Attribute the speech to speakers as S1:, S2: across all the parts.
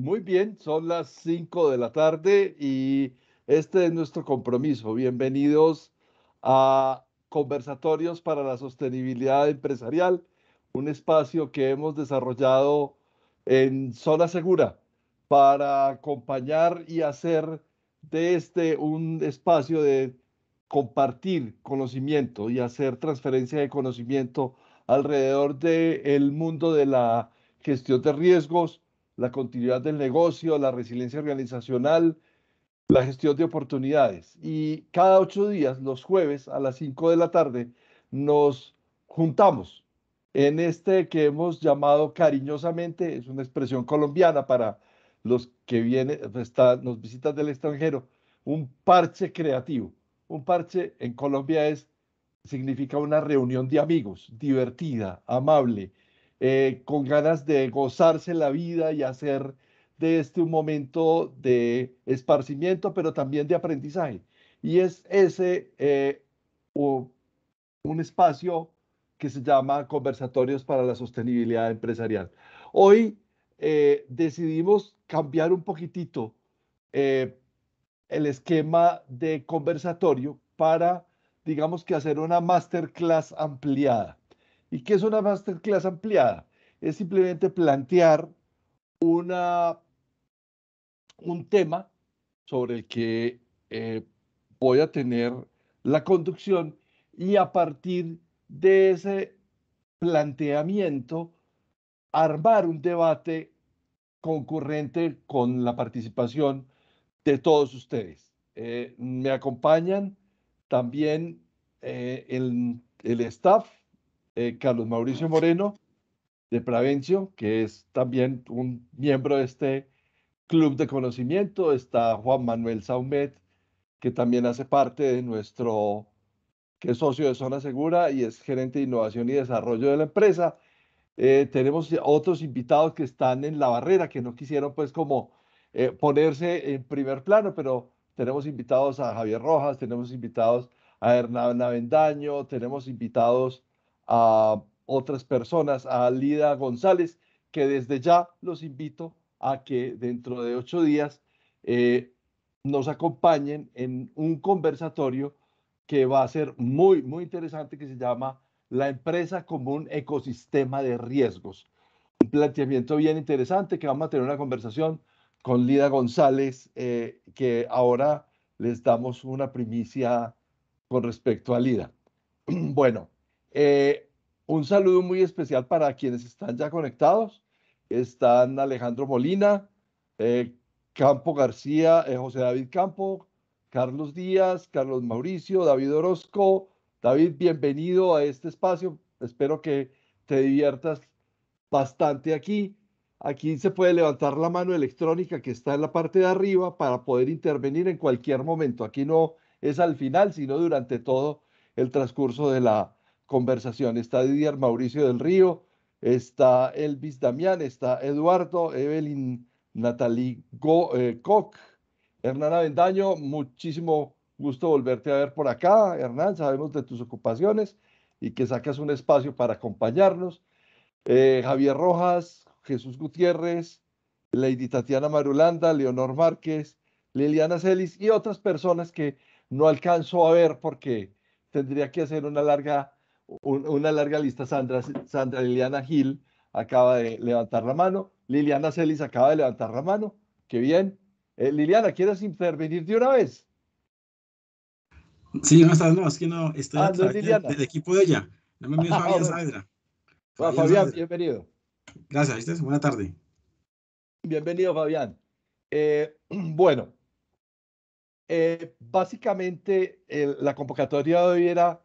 S1: Muy bien, son las 5 de la tarde y este es nuestro compromiso. Bienvenidos a Conversatorios para la Sostenibilidad Empresarial, un espacio que hemos desarrollado en Zona Segura para acompañar y hacer de este un espacio de compartir conocimiento y hacer transferencia de conocimiento alrededor del mundo de la gestión de riesgos la continuidad del negocio, la resiliencia organizacional, la gestión de oportunidades. Y cada ocho días, los jueves a las cinco de la tarde, nos juntamos en este que hemos llamado cariñosamente, es una expresión colombiana para los que vienen, está, nos visitan del extranjero, un parche creativo. Un parche en Colombia es significa una reunión de amigos, divertida, amable, eh, con ganas de gozarse la vida y hacer de este un momento de esparcimiento, pero también de aprendizaje. Y es ese eh, un espacio que se llama Conversatorios para la Sostenibilidad Empresarial. Hoy eh, decidimos cambiar un poquitito el esquema de conversatorio para, digamos que hacer una masterclass ampliada. ¿Y qué es una masterclass ampliada? Es simplemente plantear una, un tema sobre el que eh, voy a tener la conducción y a partir de ese planteamiento armar un debate concurrente con la participación de todos ustedes. Eh, me acompañan también eh, el, el staff eh, Carlos Mauricio Moreno de Pravencio, que es también un miembro de este club de conocimiento. Está Juan Manuel Saumet, que también hace parte de nuestro, que es socio de Zona Segura y es gerente de innovación y desarrollo de la empresa. Eh, tenemos otros invitados que están en la barrera, que no quisieron pues como eh, ponerse en primer plano, pero tenemos invitados a Javier Rojas, tenemos invitados a Hernán Avendaño, tenemos invitados a otras personas, a Lida González, que desde ya los invito a que dentro de ocho días eh, nos acompañen en un conversatorio que va a ser muy, muy interesante, que se llama La empresa como un ecosistema de riesgos. Un planteamiento bien interesante que vamos a tener una conversación con Lida González, eh, que ahora les damos una primicia con respecto a Lida. Bueno, eh, un saludo muy especial para quienes están ya conectados. Están Alejandro Molina, eh, Campo García, eh, José David Campo, Carlos Díaz, Carlos Mauricio, David Orozco. David, bienvenido a este espacio. Espero que te diviertas bastante aquí. Aquí se puede levantar la mano electrónica que está en la parte de arriba para poder intervenir en cualquier momento. Aquí no es al final, sino durante todo el transcurso de la, conversación. Está Didier Mauricio del Río, está Elvis Damián, está Eduardo, Evelyn Natalie Go, eh, Koch, Hernán Avendaño, muchísimo gusto volverte a ver por acá, Hernán, sabemos de tus ocupaciones y que sacas un espacio para acompañarnos. Eh, Javier Rojas, Jesús Gutiérrez, Lady Tatiana Marulanda, Leonor Márquez, Liliana Celis y otras personas que no alcanzo a ver porque tendría que hacer una larga una larga lista. Sandra, Liliana Gil acaba de levantar la mano. Liliana Celis acaba de levantar la mano. Qué bien. Eh, Liliana, ¿quieres intervenir de una vez?
S2: Sí, no, está, no, es que no, estoy ah, del equipo de ella. No me ah, Fabián Saavedra.
S1: Fabián, Fabián bienvenido.
S2: Gracias, ¿viste? Buena tarde.
S1: Bienvenido, Fabián. Eh, bueno, eh, básicamente la convocatoria de hoy era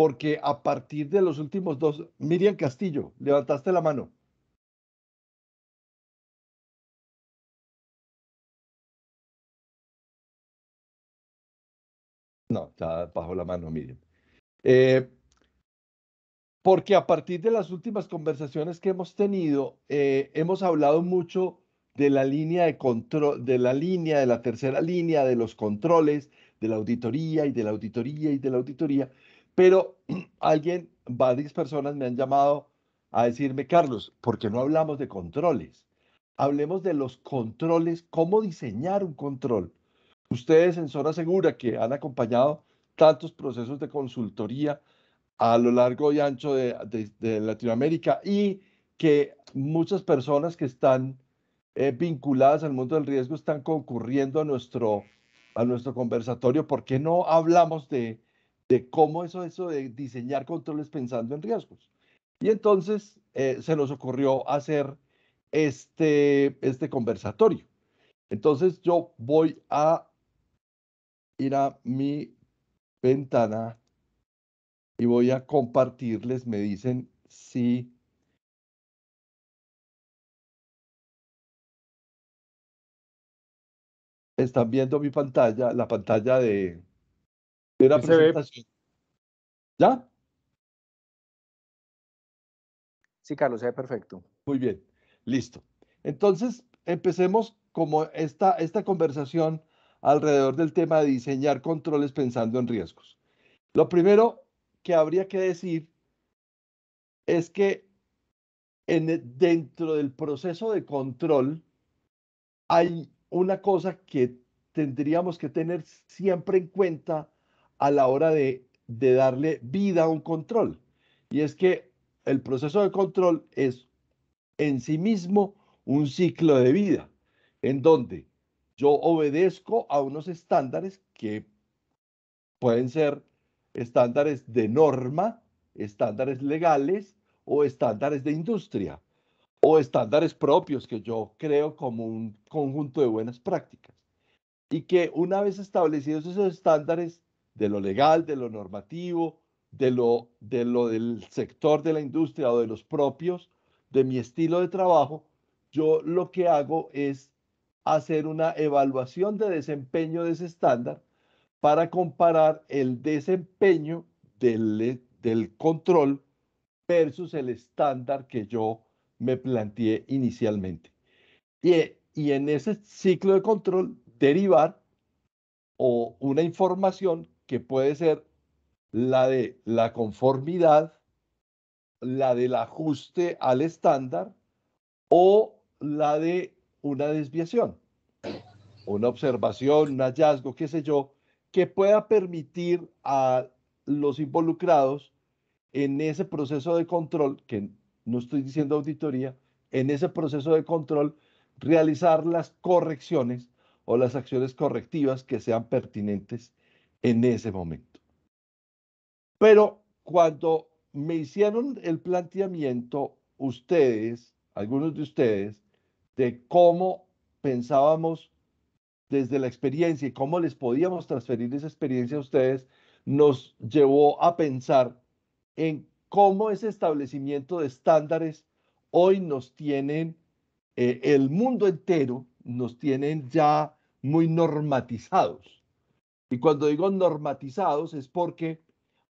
S1: porque a partir de los últimos dos, Miriam Castillo, levantaste la mano.
S3: No, ya bajo la mano, Miriam.
S1: Eh, porque a partir de las últimas conversaciones que hemos tenido, eh, hemos hablado mucho de la línea de control, de la línea, de la tercera línea, de los controles, de la auditoría y de la auditoría y de la auditoría. Pero alguien, varias personas me han llamado a decirme, Carlos, ¿por qué no hablamos de controles? Hablemos de los controles, cómo diseñar un control. Ustedes en Zona Segura, que han acompañado tantos procesos de consultoría a lo largo y ancho de, Latinoamérica y que muchas personas que están eh, vinculadas al mundo del riesgo están concurriendo a nuestro, a nuestro conversatorio. ¿Por qué no hablamos de de cómo es eso de diseñar controles pensando en riesgos. Y entonces eh, se nos ocurrió hacer este, este conversatorio. Entonces yo voy a ir a mi ventana
S3: y voy a compartirles, me dicen si...
S1: Están viendo mi pantalla, la pantalla de, ¿Ya?
S3: Sí, Carlos, se ve perfecto.
S1: Muy bien, listo. Entonces, empecemos como esta, esta conversación alrededor del tema de diseñar controles pensando en riesgos. Lo primero que habría que decir es que en, e, dentro del proceso de control hay una cosa que tendríamos que tener siempre en cuenta a la hora de, darle vida a un control. Y es que el proceso de control es en sí mismo un ciclo de vida, en donde yo obedezco a unos estándares que pueden ser estándares de norma, estándares legales o estándares de industria o estándares propios que yo creo como un conjunto de buenas prácticas. Y que una vez establecidos esos estándares, de lo legal, de lo normativo, de lo, de lo del sector de la industria o de los propios, de mi estilo de trabajo, yo lo que hago es hacer una evaluación de desempeño de ese estándar para comparar el desempeño del, del control versus el estándar que yo me planteé inicialmente. Y, en ese ciclo de control derivar o una información que puede ser la de la conformidad, la del ajuste al estándar o la de una desviación, una observación, un hallazgo, qué sé yo, que pueda permitir a los involucrados en ese proceso de control, que no estoy diciendo auditoría, en ese proceso de control, realizar las correcciones o las acciones correctivas que sean pertinentes en ese momento. Pero cuando me hicieron el planteamiento ustedes, algunos de ustedes, de cómo pensábamos desde la experiencia y cómo les podíamos transferir esa experiencia a ustedes, nos llevó a pensar en cómo ese establecimiento de estándares hoy nos tienen, eh, el mundo entero nos tienen ya muy normatizados. Y cuando digo normatizados es porque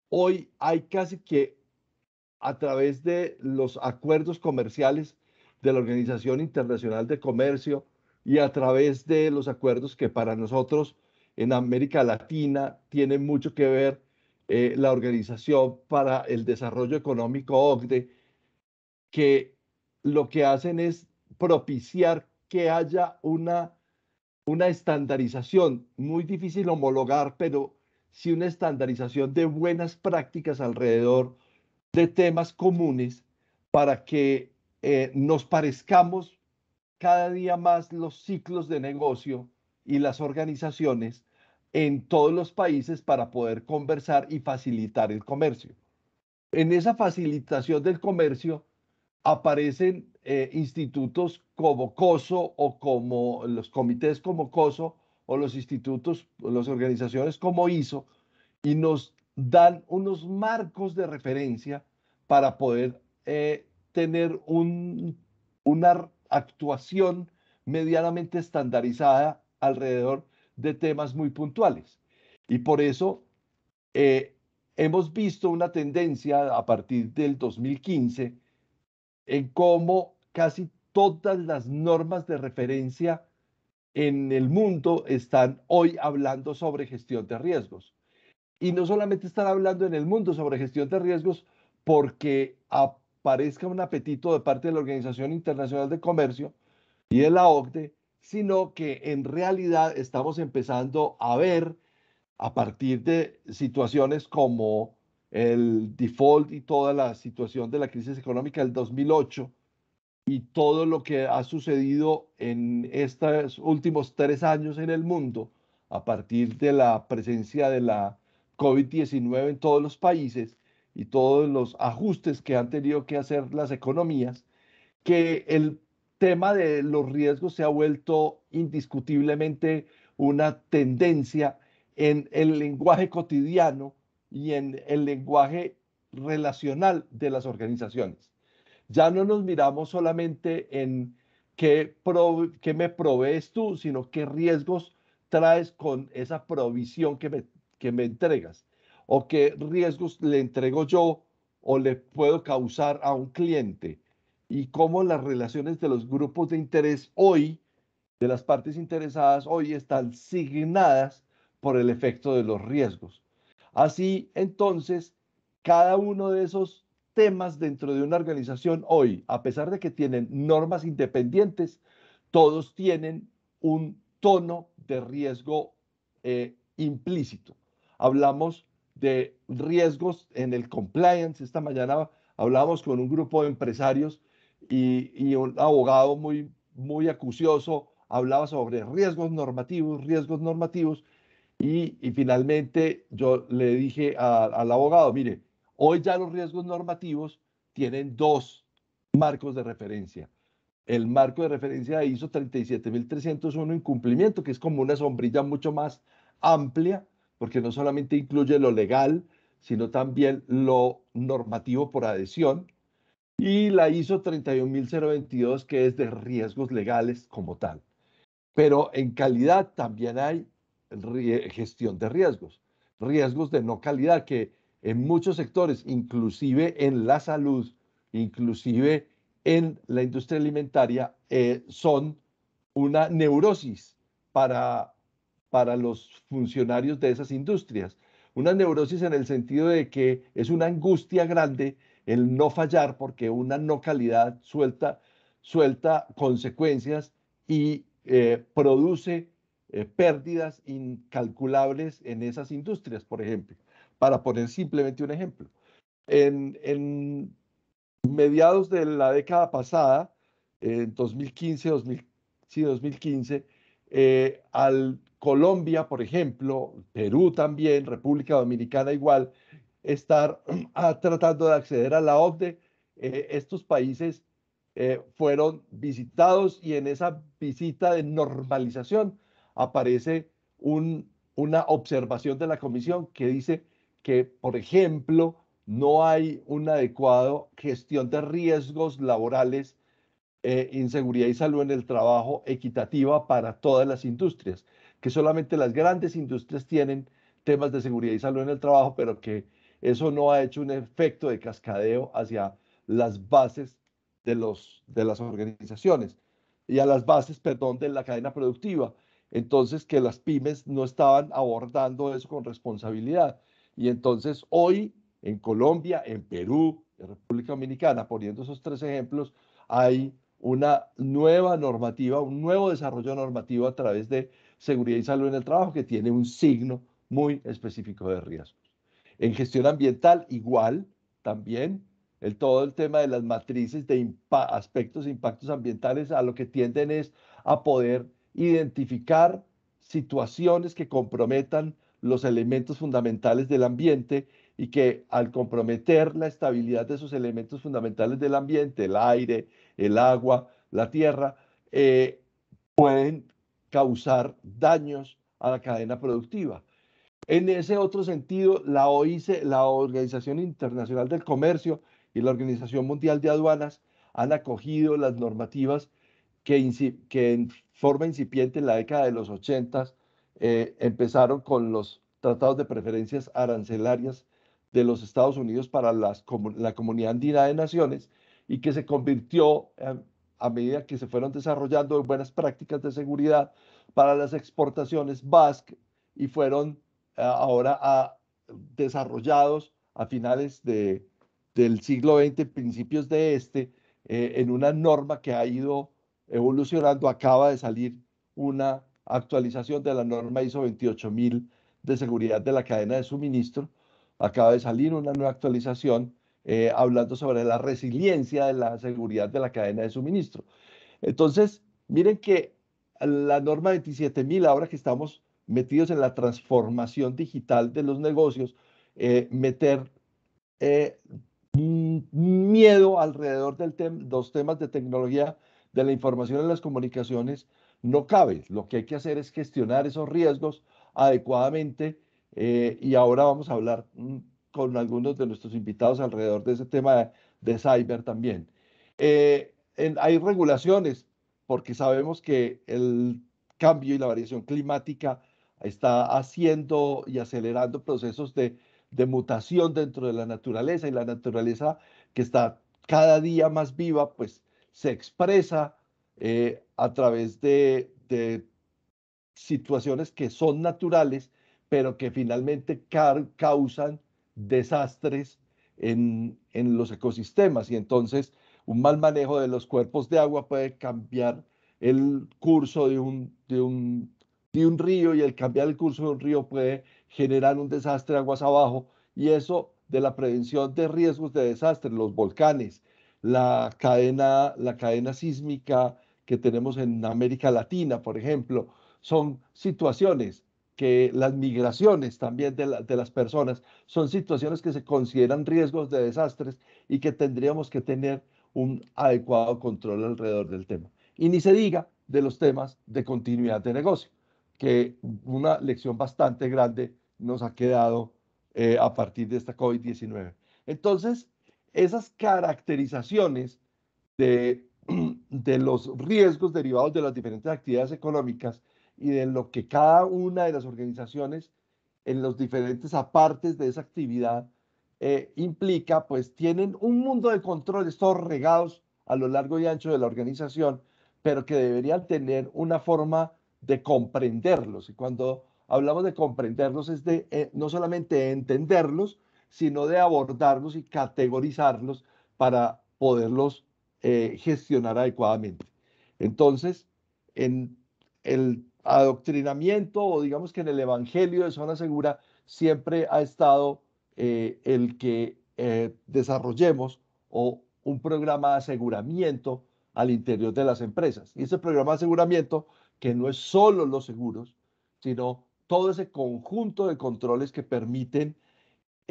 S1: hoy hay casi que a través de los acuerdos comerciales de la Organización Internacional de Comercio y a través de los acuerdos que para nosotros en América Latina tiene mucho que ver eh, la Organización para el Desarrollo Económico OCDE, que lo que hacen es propiciar que haya una una estandarización, muy difícil homologar, pero sí una estandarización de buenas prácticas alrededor de temas comunes para que eh, nos parezcamos cada día más los ciclos de negocio y las organizaciones en todos los países para poder conversar y facilitar el comercio. En esa facilitación del comercio aparecen eh, institutos como COSO o como los comités como COSO o los institutos, o las organizaciones como ISO y nos dan unos marcos de referencia para poder eh, tener una actuación medianamente estandarizada alrededor de temas muy puntuales. Y por eso eh, hemos visto una tendencia a partir del 2015 en cómo casi todas las normas de referencia en el mundo están hoy hablando sobre gestión de riesgos. Y no solamente están hablando en el mundo sobre gestión de riesgos porque aparezca un apetito de parte de la Organización Internacional de Comercio y de la OCDE, sino que en realidad estamos empezando a ver a partir de situaciones como el default y toda la situación de la crisis económica del 2008 y todo lo que ha sucedido en estos últimos tres años en el mundo a partir de la presencia de la COVID-19 en todos los países y todos los ajustes que han tenido que hacer las economías, que el tema de los riesgos se ha vuelto indiscutiblemente una tendencia en el lenguaje cotidiano y en el lenguaje relacional de las organizaciones. Ya no nos miramos solamente en qué, me provees tú, sino qué riesgos traes con esa provisión que me, que me entregas o qué riesgos le entrego yo o le puedo causar a un cliente y cómo las relaciones de los grupos de interés hoy, de las partes interesadas hoy, están signadas por el efecto de los riesgos. Así entonces, cada uno de esos temas dentro de una organización hoy, a pesar de que tienen normas independientes, todos tienen un tono de riesgo eh, implícito. Hablamos de riesgos en el compliance. Esta mañana hablamos con un grupo de empresarios y, un abogado muy, muy acucioso hablaba sobre riesgos normativos, riesgos normativos, y, finalmente yo le dije al abogado, mire, hoy ya los riesgos normativos tienen dos marcos de referencia. El marco de referencia de ISO 37301 incumplimiento, que es como una sombrilla mucho más amplia, porque no solamente incluye lo legal, sino también lo normativo por adhesión, y la ISO 31022, que es de riesgos legales como tal. Pero en calidad también hay gestión de riesgos, riesgos de no calidad que en muchos sectores, inclusive en la salud, inclusive en la industria alimentaria, eh, son una neurosis para, para los funcionarios de esas industrias. Una neurosis en el sentido de que es una angustia grande el no fallar porque una no calidad suelta, suelta consecuencias y eh, produce eh, pérdidas incalculables en esas industrias, por ejemplo, para poner simplemente un ejemplo. En, mediados de la década pasada, eh, en 2015, sí, 2015, eh, al Colombia, por ejemplo, Perú también, República Dominicana igual, estar ah, tratando de acceder a la OCDE, estos países fueron visitados y en esa visita de normalización aparece una observación de la comisión que dice que, por ejemplo, no hay una adecuada gestión de riesgos laborales, eh, inseguridad y salud en el trabajo equitativa para todas las industrias, que solamente las grandes industrias tienen temas de seguridad y salud en el trabajo, pero que eso no ha hecho un efecto de cascadeo hacia las bases de, los, de las organizaciones y a las bases, perdón, de la cadena productiva. Entonces, que las pymes no estaban abordando eso con responsabilidad. Y entonces hoy en Colombia, en Perú, en República Dominicana, poniendo esos tres ejemplos, hay una nueva normativa, un nuevo desarrollo normativo a través de seguridad y salud en el trabajo que tiene un signo muy específico de riesgos. En gestión ambiental, igual, también el, todo el tema de las matrices de aspectos e impactos ambientales a lo que tienden es a poder identificar situaciones que comprometan los elementos fundamentales del ambiente y que al comprometer la estabilidad de esos elementos fundamentales del ambiente, el aire, el agua, la tierra, eh, pueden causar daños a la cadena productiva. En ese otro sentido, la OICE, la Organización Internacional del Comercio y la Organización Mundial de Aduanas han acogido las normativas que, en forma incipiente en la década de los 80 eh, empezaron con los tratados de preferencias arancelarias de los Estados Unidos para la comunidad andina de naciones y que se convirtió eh, a medida que se fueron desarrollando buenas prácticas de seguridad para las exportaciones Basque y fueron eh, ahora a, ah, desarrollados a finales de, del siglo XX, principios de este, en una norma que ha ido evolucionando, acaba de salir una actualización de la norma ISO 28000 de seguridad de la cadena de suministro. Acaba de salir una nueva actualización eh, hablando sobre la resiliencia de la seguridad de la cadena de suministro. Entonces, miren que la norma 27000, ahora que estamos metidos en la transformación digital de los negocios, eh, meter eh, miedo alrededor de los temas de tecnología de la información en las comunicaciones no cabe. Lo que hay que hacer es gestionar esos riesgos adecuadamente eh, y ahora vamos a hablar mm, con algunos de nuestros invitados alrededor de ese tema de, cyber también. Eh, hay regulaciones porque sabemos que el cambio y la variación climática está haciendo y acelerando procesos de, de mutación dentro de la naturaleza y la naturaleza que está cada día más viva, pues se expresa eh, a través de, situaciones que son naturales, pero que finalmente causan desastres en, los ecosistemas. Y entonces un mal manejo de los cuerpos de agua puede cambiar el curso de un, río y el cambiar el curso de un río puede generar un desastre aguas abajo. Y eso de la prevención de riesgos de desastre, los volcanes, la cadena, la cadena sísmica que tenemos en América Latina, por ejemplo. Son situaciones que las migraciones también de, las personas son situaciones que se consideran riesgos de desastres y que tendríamos que tener un adecuado control alrededor del tema. Y ni se diga de los temas de continuidad de negocio, que una lección bastante grande nos ha quedado eh, a partir de esta COVID-19. Entonces, esas caracterizaciones de, los riesgos derivados de las diferentes actividades económicas y de lo que cada una de las organizaciones en los diferentes apartes de esa actividad eh, implica, pues tienen un mundo de controles todos regados a lo largo y ancho de la organización, pero que deberían tener una forma de comprenderlos. Y cuando hablamos de comprenderlos es de eh, no solamente entenderlos, sino de abordarlos y categorizarlos para poderlos eh, gestionar adecuadamente. Entonces, en el adoctrinamiento o digamos que en el Evangelio de Zona Segura siempre ha estado eh, el que eh, desarrollemos o un programa de aseguramiento al interior de las empresas. Y ese programa de aseguramiento que no es solo los seguros, sino todo ese conjunto de controles que permiten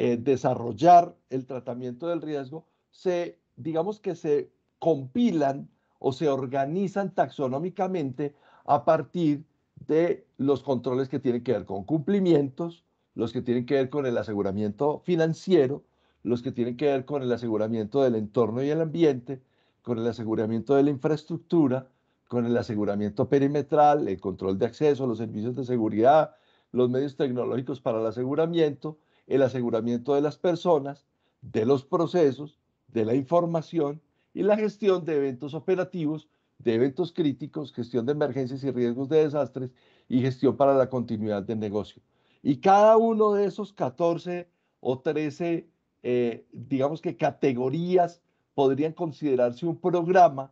S1: eh, desarrollar el tratamiento del riesgo, se, digamos que se compilan o se organizan taxonómicamente a partir de los controles que tienen que ver con cumplimientos, los que tienen que ver con el aseguramiento financiero, los que tienen que ver con el aseguramiento del entorno y el ambiente, con el aseguramiento de la infraestructura, con el aseguramiento perimetral, el control de acceso, los servicios de seguridad, los medios tecnológicos para el aseguramiento, el aseguramiento de las personas, de los procesos, de la información y la gestión de eventos operativos, de eventos críticos, gestión de emergencias y riesgos de desastres y gestión para la continuidad del negocio. Y cada uno de esos 14 o 13, eh, digamos que categorías, podrían considerarse un programa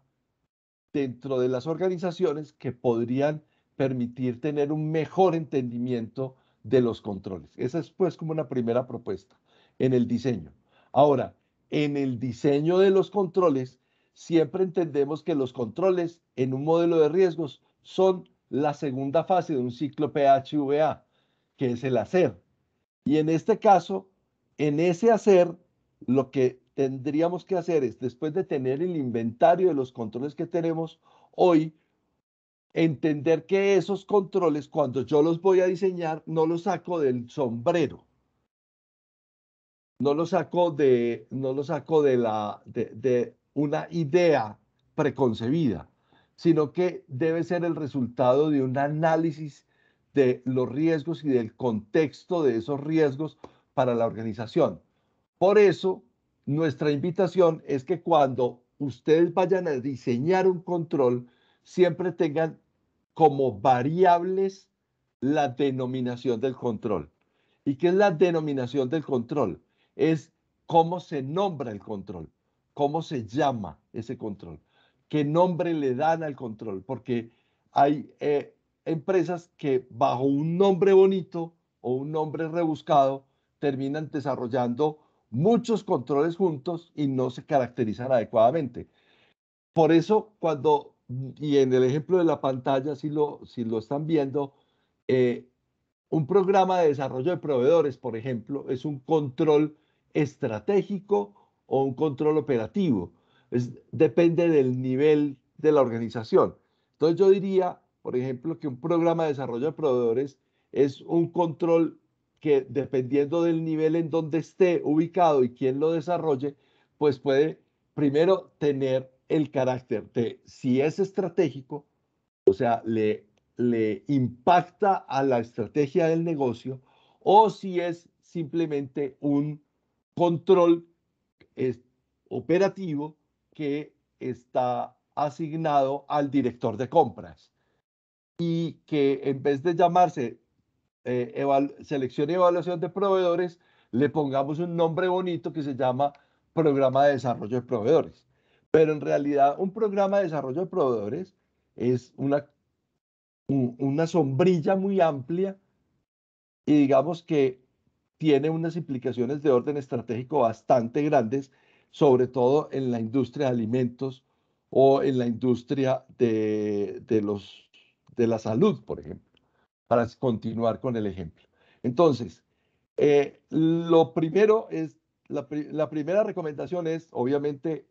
S1: dentro de las organizaciones que podrían permitir tener un mejor entendimiento de los controles. Esa es pues como una primera propuesta en el diseño. Ahora, en el diseño de los controles, siempre entendemos que los controles en un modelo de riesgos son la segunda fase de un ciclo PHVA, que es el hacer. Y en este caso, en ese hacer, lo que tendríamos que hacer es, después de tener el inventario de los controles que tenemos, hoy entender que esos controles, cuando yo los voy a diseñar, no los saco del sombrero. No los saco de, no saco de, la, una idea preconcebida, sino que debe ser el resultado de un análisis de los riesgos y del contexto de esos riesgos para la organización. Por eso, nuestra invitación es que cuando ustedes vayan a diseñar un control, siempre tengan como variables la denominación del control. ¿Y qué es la denominación del control? Es cómo se nombra el control, cómo se llama ese control, qué nombre le dan al control, porque hay eh, empresas que bajo un nombre bonito o un nombre rebuscado terminan desarrollando muchos controles juntos y no se caracterizan adecuadamente. Por eso, cuando Mm, y en el ejemplo de la pantalla, si lo, si lo están viendo, eh, un programa de desarrollo de proveedores, por ejemplo, es un control estratégico o un control operativo. depende del nivel de la organización. Entonces yo diría, por ejemplo, que un programa de desarrollo de proveedores es un control que dependiendo del nivel en donde esté ubicado y quién lo desarrolle, pues puede primero tener el carácter de si es estratégico, o sea, le, impacta a la estrategia del negocio, o si es simplemente un control operativo que está asignado al director de compras y que en vez de llamarse eh, selección y evaluación de proveedores, le pongamos un nombre bonito que se llama programa de desarrollo de proveedores. Pero en realidad un programa de desarrollo de proveedores es una, una sombrilla muy amplia y digamos que tiene unas implicaciones de orden estratégico bastante grandes, sobre todo en la industria de alimentos o en la industria de, los, de la salud, por ejemplo, para continuar con el ejemplo. Entonces, eh, lo primero es, la, la primera recomendación es, obviamente,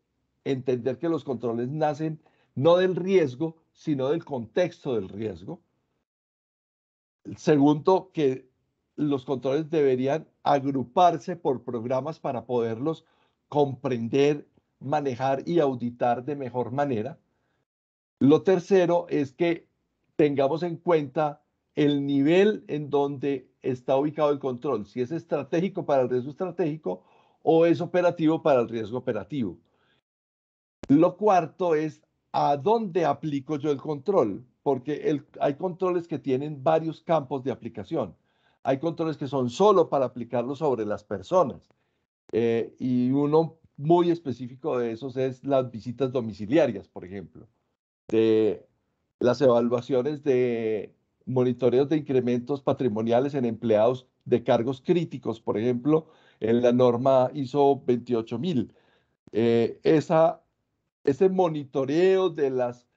S1: entender que los controles nacen no del riesgo, sino del contexto del riesgo. Segundo, que los controles deberían agruparse por programas para poderlos comprender, manejar y auditar de mejor manera. Lo tercero es que tengamos en cuenta el nivel en donde está ubicado el control, si es estratégico para el riesgo estratégico o es operativo para el riesgo operativo. Lo cuarto es a dónde aplico yo el control, porque el, hay controles que tienen varios campos de aplicación. Hay controles que son solo para aplicarlo sobre las personas. Eh, y uno muy específico de esos es las visitas domiciliarias, por ejemplo, de las evaluaciones de monitoreos de incrementos patrimoniales en empleados de cargos críticos, por ejemplo, en la norma ISO 28000. Eh, esa ese monitoreo de las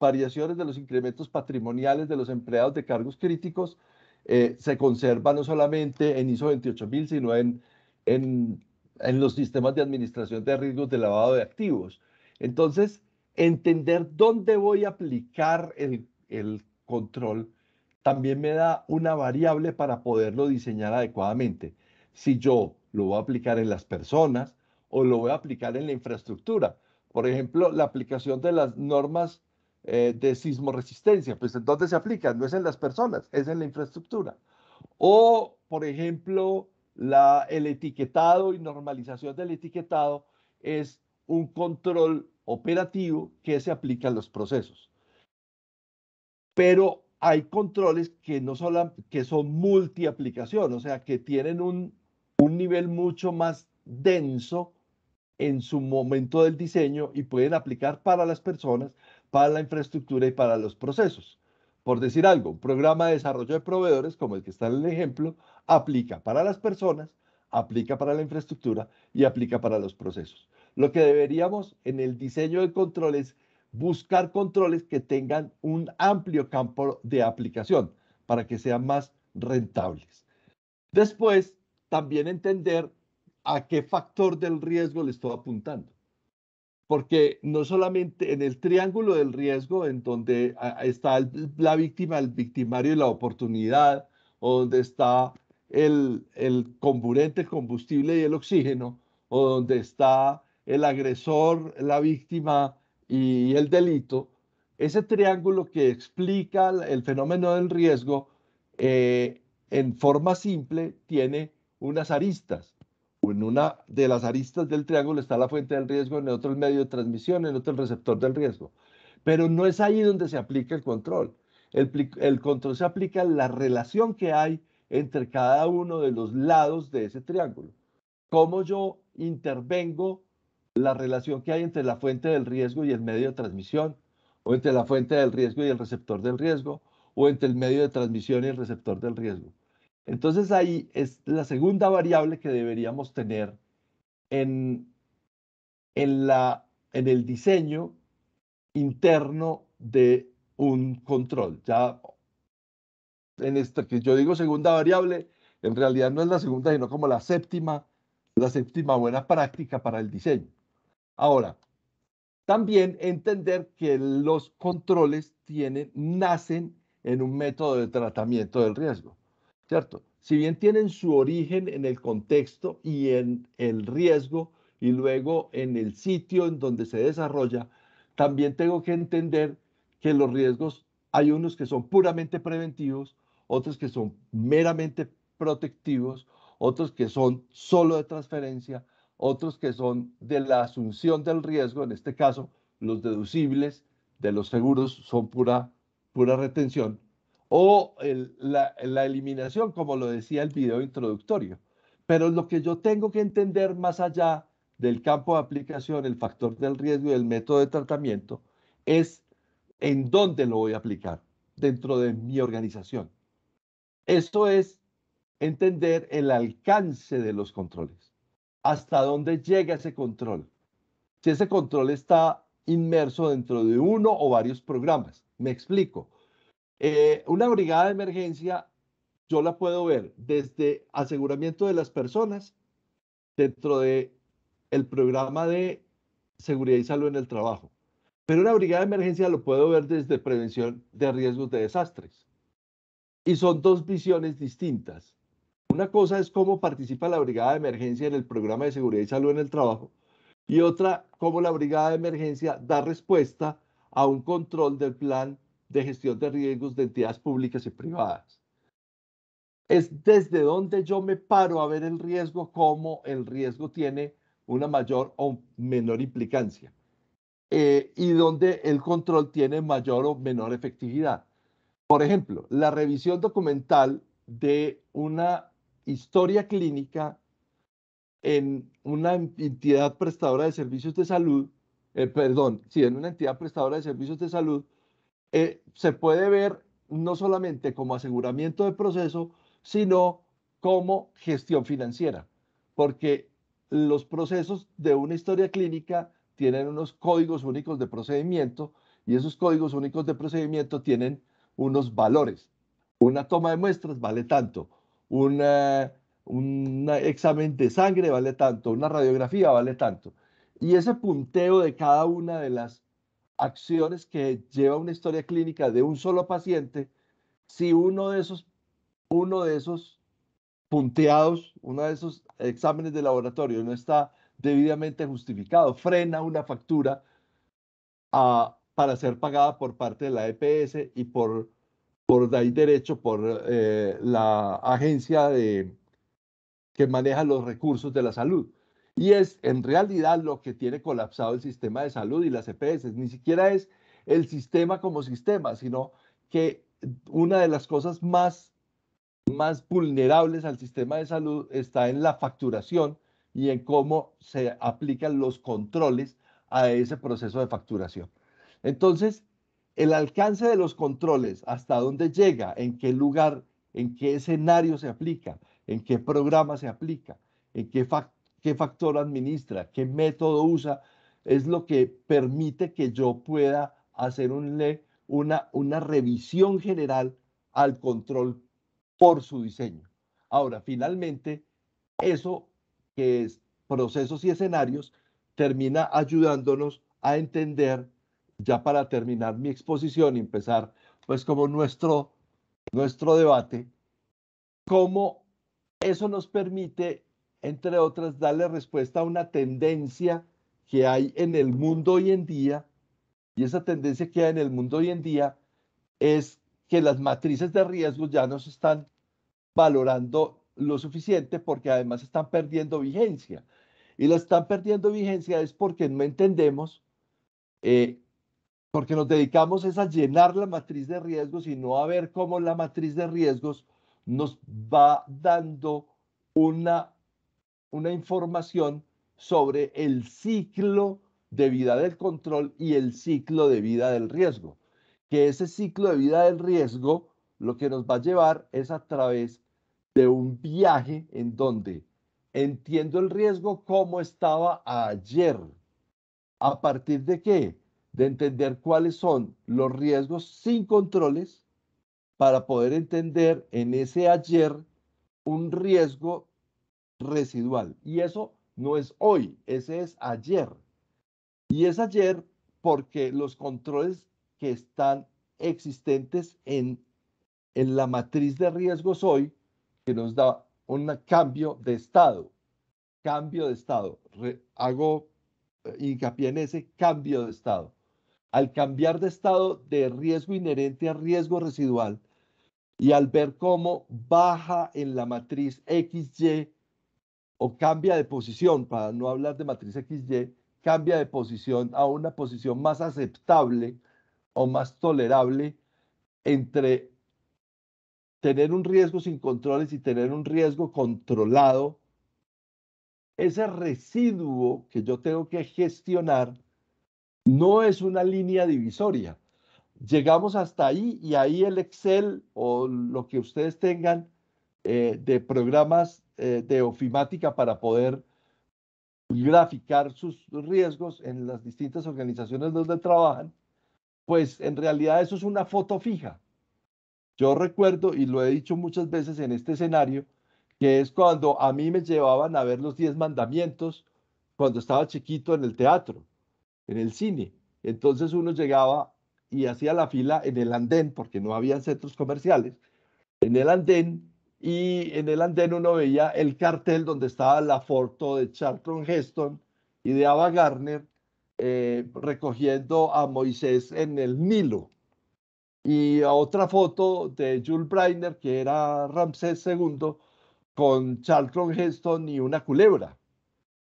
S1: variaciones de los incrementos patrimoniales de los empleados de cargos críticos eh, se conserva no solamente en ISO 28000, sino en, en, en los sistemas de administración de riesgos de lavado de activos. Entonces, entender dónde voy a aplicar el, el control también me da una variable para poderlo diseñar adecuadamente. Si yo lo voy a aplicar en las personas o lo voy a aplicar en la infraestructura. Por ejemplo, la aplicación de las normas eh, de sismo resistencia, pues dónde se aplica? No es en las personas, es en la infraestructura. O, por ejemplo, la, el etiquetado y normalización del etiquetado es un control operativo que se aplica a los procesos. Pero hay controles que, no solo, que son multiaplicación, o sea, que tienen un, un nivel mucho más denso en su momento del diseño y pueden aplicar para las personas, para la infraestructura y para los procesos. Por decir algo, un programa de desarrollo de proveedores, como el que está en el ejemplo, aplica para las personas, aplica para la infraestructura y aplica para los procesos. Lo que deberíamos en el diseño de controles buscar controles que tengan un amplio campo de aplicación para que sean más rentables. Después, también entender a qué factor del riesgo le estoy apuntando. Porque no solamente en el triángulo del riesgo, en donde ah, está la víctima, el victimario y la oportunidad, o donde está el, comburente, combustible y el oxígeno, o donde está el agresor, la víctima y el delito, ese triángulo que explica el fenómeno del riesgo eh, en forma simple tiene unas aristas en una de las aristas del triángulo está la fuente del riesgo, en otro el medio de transmisión, en otro el receptor del riesgo. Pero no es ahí donde se aplica el control. El, el control se aplica en la relación que hay entre cada uno de los lados de ese triángulo. Cómo yo intervengo la relación que hay entre la fuente del riesgo y el medio de transmisión, o entre la fuente del riesgo y el receptor del riesgo, o entre el medio de transmisión y el receptor del riesgo. Entonces ahí es la segunda variable que deberíamos tener en, en, la, en el diseño interno de un control. Ya en esto que yo digo segunda variable, en realidad no es la segunda, sino como la séptima, la séptima buena práctica para el diseño. Ahora, también entender que los controles tienen, nacen en un método de tratamiento del riesgo. ¿cierto? Si bien tienen su origen en el contexto y en el riesgo y luego en el sitio en donde se desarrolla, también tengo que entender que los riesgos hay unos que son puramente preventivos, otros que son meramente protectivos, otros que son solo de transferencia, otros que son de la asunción del riesgo, en este caso los deducibles de los seguros son pura, pura retención, o la, la eliminación, como lo decía el video introductorio. Pero lo que yo tengo que entender más allá del campo de aplicación, el factor del riesgo y el método de tratamiento, es en dónde lo voy a aplicar dentro de mi organización. esto es entender el alcance de los controles, hasta dónde llega ese control. Si ese control está inmerso dentro de uno o varios programas, me explico. Eh, una brigada de emergencia, yo la puedo ver desde aseguramiento de las personas dentro de programa de seguridad y salud en el trabajo. Pero una brigada de emergencia lo puedo ver desde prevención de riesgos de desastres. Y son dos visiones distintas. Una cosa es cómo participa la brigada de emergencia en el programa de seguridad y salud en el trabajo y otra cómo la brigada de emergencia da respuesta a un control del plan de gestión de riesgos de entidades públicas y privadas. Es desde donde yo me paro a ver el riesgo, cómo el riesgo tiene una mayor o menor implicancia eh, y donde el control tiene mayor o menor efectividad. Por ejemplo, la revisión documental de una historia clínica en una entidad prestadora de servicios de salud, eh, perdón, sí, en una entidad prestadora de servicios de salud, eh, se puede ver no solamente como aseguramiento de proceso, sino como gestión financiera, porque los procesos de una historia clínica tienen unos códigos únicos de procedimiento y esos códigos únicos de procedimiento tienen unos valores. Una toma de muestras vale tanto, una, un examen de sangre vale tanto, una radiografía vale tanto. Y ese punteo de cada una de las acciones que lleva una historia clínica de un solo paciente, si uno de esos, uno de esos punteados, uno de esos exámenes de laboratorio no está debidamente justificado, frena una factura ah, para ser pagada por parte de la EPS y por, por derecho por eh, la agencia que maneja los recursos de la salud. Y es en realidad lo que tiene colapsado el sistema de salud y las EPS. Ni siquiera es el sistema como sistema, sino que una de las cosas más, más vulnerables al sistema de salud está en la facturación y en cómo se aplican los controles a ese proceso de facturación. Entonces, el alcance de los controles, hasta dónde llega, en qué lugar, en qué escenario se aplica, en qué programa se aplica, en qué, qué factor administra, qué método usa, es lo que permite que yo pueda hacer una, una revisión general al control por su diseño. Ahora, finalmente, eso que es procesos y escenarios termina ayudándonos a entender, ya para terminar mi exposición y empezar, pues como nuestro, nuestro debate, cómo eso nos permite entre otras, darle respuesta a una tendencia que hay en el mundo hoy en día, y esa tendencia que hay en el mundo hoy en día es que las matrices de riesgo ya no se están valorando lo suficiente porque además están perdiendo vigencia. Y la están perdiendo vigencia es porque no entendemos, eh, porque nos dedicamos es a llenar la matriz de riesgos y no a ver cómo la matriz de riesgos nos va dando una una información sobre el ciclo de vida del control y el ciclo de vida del riesgo. Que ese ciclo de vida del riesgo lo que nos va a llevar es a través de un viaje en donde entiendo el riesgo como estaba ayer. ¿A partir de qué? De entender cuáles son los riesgos sin controles para poder entender en ese ayer un riesgo residual. Y eso no es hoy, ese es ayer. Y es ayer porque los controles que están existentes en, la matriz de riesgos hoy, que nos da un cambio de estado, cambio de estado. hago eh, hincapié en ese cambio de estado. Al cambiar de estado de riesgo inherente a riesgo residual y al ver cómo baja en la matriz XY o cambia de posición, para no hablar de matriz XY, cambia de posición a una posición más aceptable o más tolerable entre tener un riesgo sin controles y tener un riesgo controlado, ese residuo que yo tengo que gestionar no es una línea divisoria. Llegamos hasta ahí y ahí el Excel o lo que ustedes tengan eh, de programas eh, de ofimática para poder graficar sus riesgos en las distintas organizaciones donde trabajan, pues en realidad eso es una foto fija. Yo recuerdo, y lo he dicho muchas veces en este escenario, que es cuando a mí me llevaban a ver los diez mandamientos cuando estaba chiquito en el teatro, en el cine. Entonces uno llegaba y hacía la fila en el andén, porque no había centros comerciales, en el andén y en el andén uno veía el cartel donde estaba la foto de Charlton Heston y de Ava Garner eh, recogiendo a Moisés en el Nilo. Y otra foto de Jules Breiner, que era Ramsés II, con Charlton Heston y una culebra.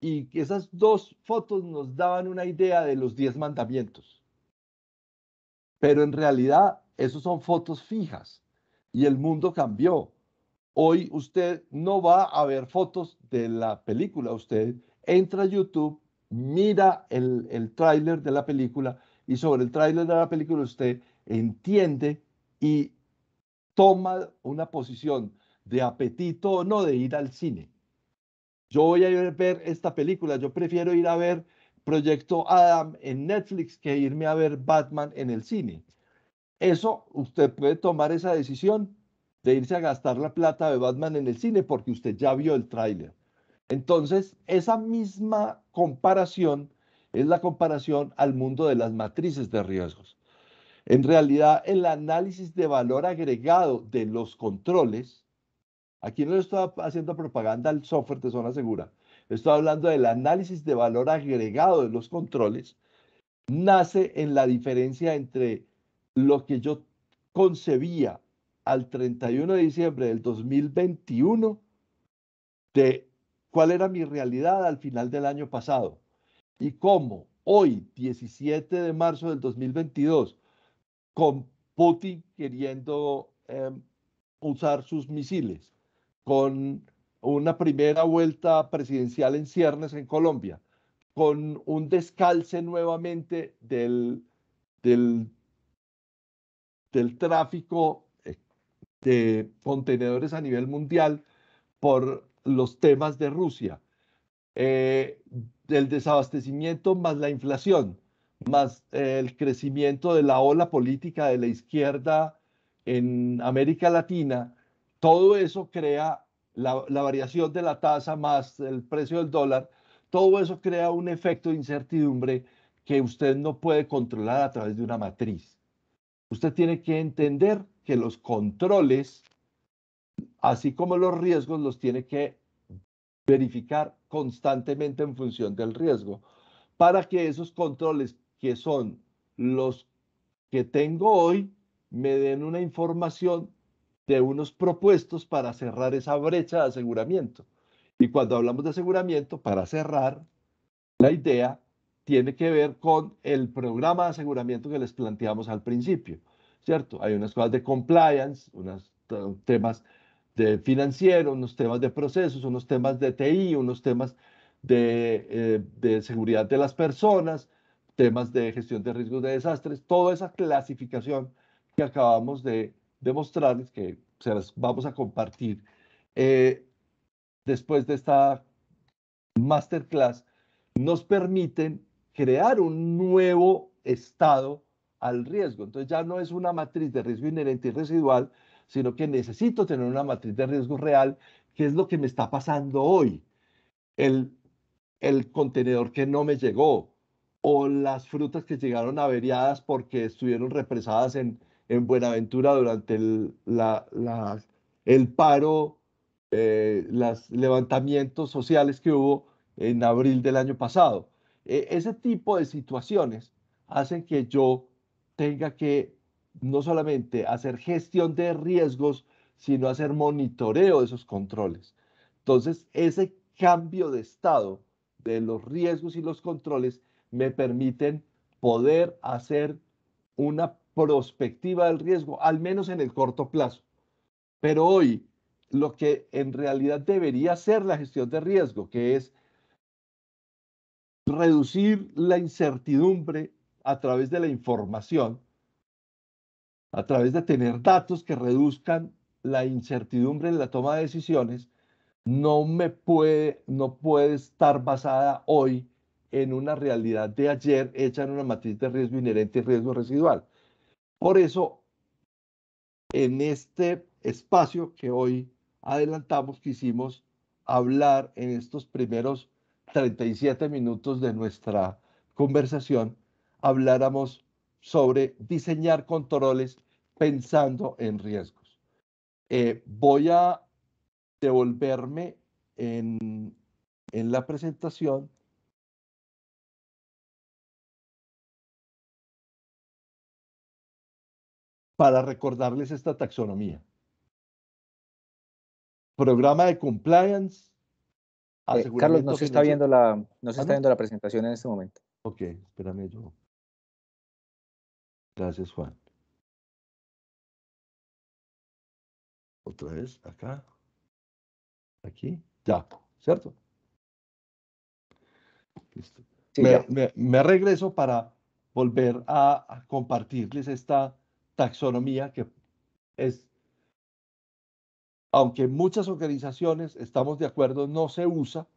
S1: Y esas dos fotos nos daban una idea de los diez mandamientos. Pero en realidad, esos son fotos fijas. Y el mundo cambió hoy usted no va a ver fotos de la película. Usted entra a YouTube, mira el, tráiler de la película y sobre el tráiler de la película usted entiende y toma una posición de apetito o no de ir al cine. Yo voy a a ver esta película, yo prefiero ir a ver Proyecto Adam en Netflix que irme a ver Batman en el cine. Eso usted puede tomar esa decisión de irse a gastar la plata de Batman en el cine porque usted ya vio el tráiler. Entonces, esa misma comparación es la comparación al mundo de las matrices de riesgos. En realidad, el análisis de valor agregado de los controles, aquí no le estoy haciendo propaganda al software de zona segura, estoy hablando del análisis de valor agregado de los controles, nace en la diferencia entre lo que yo concebía al 31 de diciembre del 2021 de cuál era mi realidad al final del año pasado y cómo hoy, 17 de marzo del 2022, con Putin queriendo em, usar sus misiles, con una primera vuelta presidencial en ciernes en Colombia, con un descalce nuevamente del, del, del tráfico de contenedores a nivel mundial por los temas de Rusia. Eh, el desabastecimiento más la inflación, más el crecimiento de la ola política de la izquierda en América Latina, todo eso crea la variación de la tasa más el precio del dólar, todo eso crea un efecto de incertidumbre que usted no puede controlar a través de una matriz. Usted tiene que entender que los controles, así como los riesgos, los tiene que verificar constantemente en función del riesgo, para que esos controles que son los que tengo hoy me den una información de unos propuestos para cerrar esa brecha de aseguramiento. Y cuando hablamos de aseguramiento, para cerrar, la idea tiene que ver con el programa de aseguramiento que les planteamos al principio. ¿cierto? Hay unas cosas de compliance, unos temas de financiero, unos temas de procesos, unos temas de TI, unos temas eh, de, seguridad de las personas, temas de gestión de riesgos de desastres, toda esa clasificación que acabamos de demostrarles, que se las vamos a compartir eh, después de esta masterclass, nos permiten crear un nuevo estado al riesgo. Entonces ya no es una matriz de riesgo inherente y residual, sino que necesito tener una matriz de riesgo real, que es lo que me está pasando hoy. El, el contenedor que no me llegó o las frutas que llegaron averiadas porque estuvieron represadas en, en Buenaventura durante el, la, el paro, eh, los levantamientos sociales que hubo en abril del año pasado. E, ese tipo de situaciones hacen que yo tenga que no solamente hacer gestión de riesgos, sino hacer monitoreo de esos controles. Entonces, ese cambio de estado de los riesgos y los controles me permiten poder hacer una prospectiva del riesgo, al menos en el corto plazo. Pero hoy, lo que en realidad debería ser la gestión de riesgo, que es reducir la incertidumbre a través de la información, a través de tener datos que reduzcan la incertidumbre en la toma de decisiones, no me puede, no puede estar basada hoy en una realidad de ayer hecha en una matriz de riesgo inherente y riesgo residual. Por eso, en este espacio que hoy adelantamos, quisimos hablar en estos primeros 37 minutos de nuestra conversación habláramos sobre diseñar controles pensando en riesgos. Eh, voy a devolverme en, en la presentación
S3: para recordarles esta taxonomía.
S1: Programa de compliance. Eh, Carlos, no está viendo
S4: la,
S3: no se ¿Ah, está viendo la presentación en este momento. Ok, espérame yo. Gracias, Juan. Otra vez, acá. Aquí. Ya, ¿cierto?
S1: Listo. me, regreso para volver a, a compartirles esta taxonomía que es, aunque muchas organizaciones estamos de acuerdo, no se usa,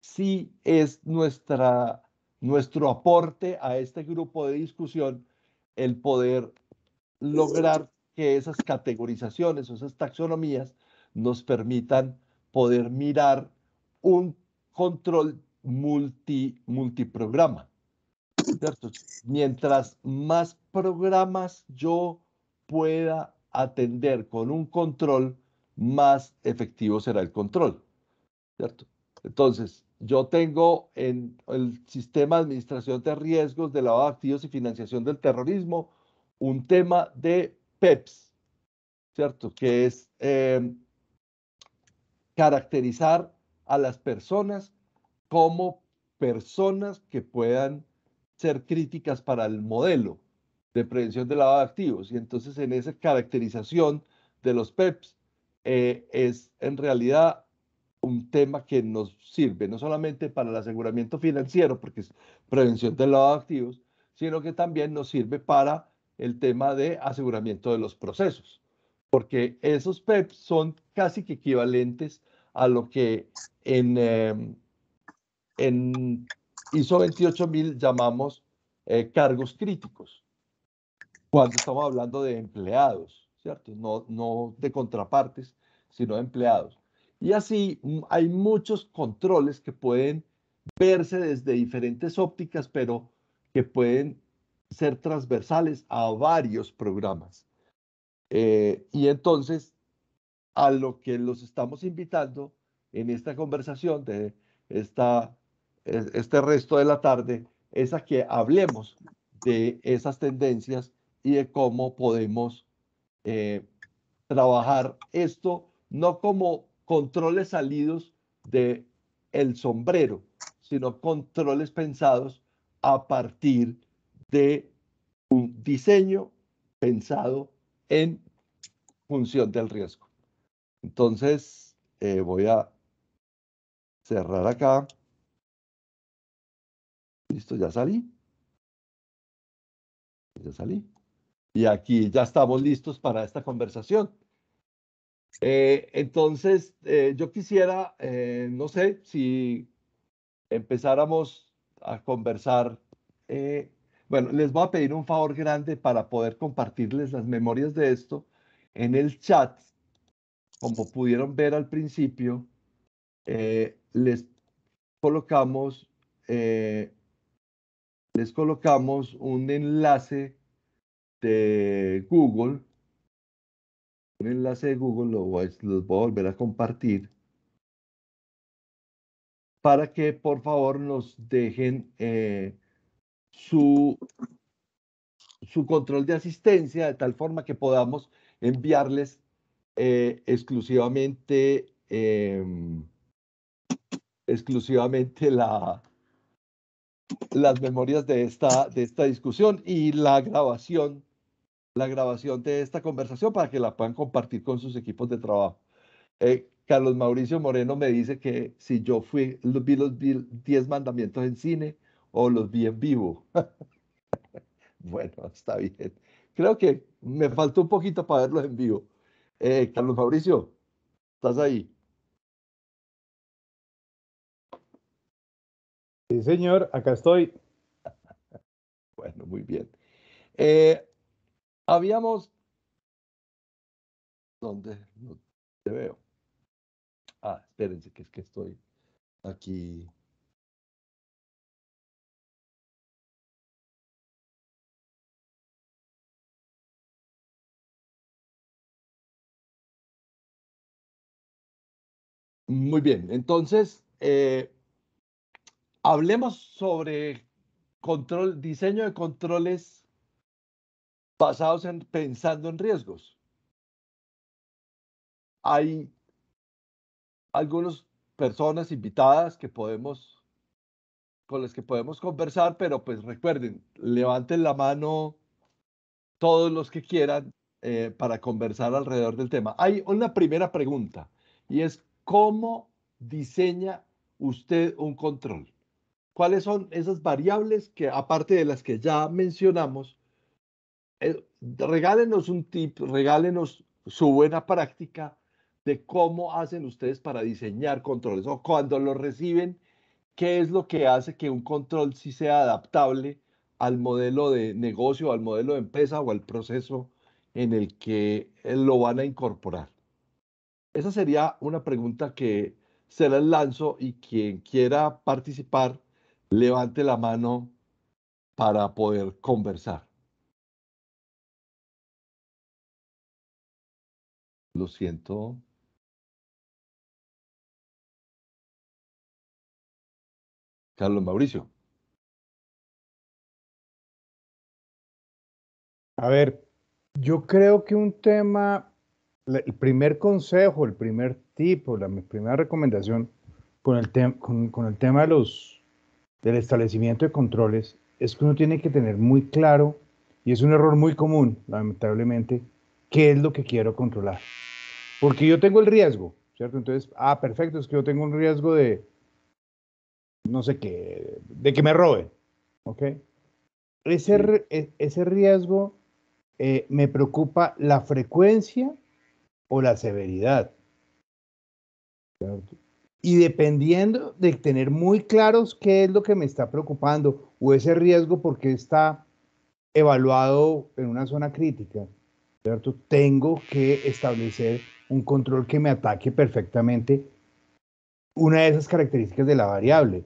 S1: sí es nuestra, nuestro aporte a este grupo de discusión el poder lograr que esas categorizaciones o esas taxonomías nos permitan poder mirar un control multi, multiprograma. Mientras más programas yo pueda atender con un control, más efectivo será el control. ¿cierto? Entonces, yo tengo en el sistema de administración de riesgos de lavado de activos y financiación del terrorismo un tema de PEPs, ¿cierto? Que es eh, caracterizar a las personas como personas que puedan ser críticas para el modelo de prevención de lavado de activos. Y entonces en esa caracterización de los PEPs eh, es en realidad un tema que nos sirve no solamente para el aseguramiento financiero, porque es prevención del lavado de activos, sino que también nos sirve para el tema de aseguramiento de los procesos, porque esos PEP e son casi que equivalentes a lo que en, em, en ISO 28000 llamamos eh, cargos críticos, cuando estamos hablando de empleados, ¿cierto? No, no de contrapartes, sino de empleados. Y así mm, hay muchos controles que pueden verse desde diferentes ópticas, pero que pueden ser transversales a varios programas. Eh, y entonces, a lo que los estamos invitando en esta conversación de esta, e, este resto de la tarde es a que hablemos de esas tendencias y de cómo podemos eh, trabajar esto, no como controles salidos de el sombrero, sino controles pensados a partir de un diseño pensado en función del riesgo. Entonces, eh, voy a cerrar acá. Listo, ya salí. Ya salí. Y aquí ya estamos listos para esta conversación. Eh, entonces, eh, yo quisiera, eh, no sé, si empezáramos a conversar. bueno, les voy a pedir un favor grande para poder compartirles las memorias de esto en el chat. Como pudieron ver al principio, les colocamos, les colocamos un enlace de Google un enlace de Google, los voy a volver a compartir para que por favor nos dejen eh, su, su control de asistencia de tal forma que podamos enviarles eh, exclusivamente, em, exclusivamente la, las memorias de esta, de esta discusión y la grabación la grabación de esta conversación para que la puedan compartir con sus equipos de trabajo. Eh, Carlos Mauricio Moreno me dice que si yo fui, vi los 10 mandamientos en cine o los vi en vivo. bueno, está bien. Creo que me faltó un poquito para verlos en vivo. Eh, Carlos Mauricio,
S5: ¿estás ahí? Sí, señor, acá estoy. bueno, muy bien. Eh,
S1: Habíamos... ¿Dónde? No te veo.
S3: Ah, espérense, que es que estoy aquí. Muy bien, entonces, eh,
S1: hablemos sobre control, diseño de controles basados en pensando en riesgos. Hay algunas personas invitadas que podemos con las que podemos conversar, pero pues recuerden, levanten la mano todos los que quieran eh, para conversar alrededor del tema. Hay una primera pregunta y es, ¿cómo diseña usted un control? ¿Cuáles son esas variables que, aparte de las que ya mencionamos, eh, regálenos un tip, regálenos su buena práctica de cómo hacen ustedes para diseñar controles o cuando los reciben, qué es lo que hace que un control sí sea adaptable al modelo de negocio, al modelo de empresa o al proceso en el que eh, lo van a incorporar. Esa sería una pregunta que se la lanzo y quien quiera participar, levante la mano para poder conversar.
S3: Lo siento.
S4: Carlos Mauricio. A ver,
S6: yo creo que un tema, el primer consejo, el primer tipo, la primera recomendación con el, con el tema de los, del establecimiento de controles es que uno tiene que tener muy claro, y es un error muy común, lamentablemente, qué es lo que quiero controlar. Porque yo tengo el riesgo, ¿cierto? Entonces, ah, perfecto, es que yo tengo un riesgo de, no sé qué, de que me roben, ¿ok? Ese, e-, riesgo eh, me preocupa la frecuencia o la severidad. Y dependiendo de tener muy claros qué es lo que me está preocupando o ese riesgo porque está evaluado en una zona crítica, ¿cierto? Tengo que establecer un control que me ataque perfectamente una de esas características de la variable.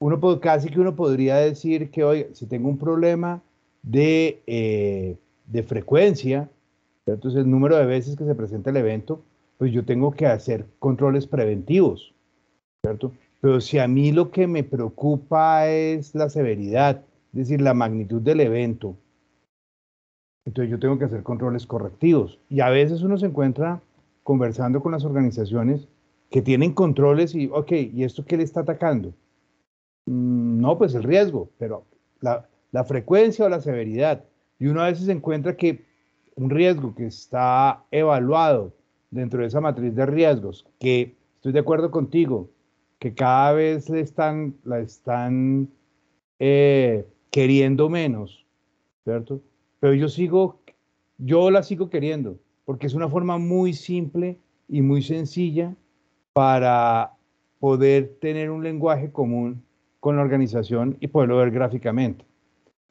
S6: Uno casi que uno podría decir que, oye si tengo un problema de, eh, de frecuencia, entonces el número de veces que se presenta el evento, pues yo tengo que hacer controles preventivos, ¿cierto? Pero si a mí lo que me preocupa es la severidad, es decir, la magnitud del evento, entonces yo tengo que hacer controles correctivos. Y a veces uno se encuentra conversando con las organizaciones que tienen controles y, ok, ¿y esto qué le está atacando? Mm, no, pues el riesgo, pero la, frecuencia o la severidad. Y uno a veces encuentra que un riesgo que está evaluado dentro de esa matriz de riesgos, que estoy de acuerdo contigo, que cada vez le están, la están eh, queriendo menos, ¿cierto? pero yo sigo, yo la sigo queriendo, porque es una forma muy simple y muy sencilla para poder tener un lenguaje común con la organización y poderlo ver gráficamente.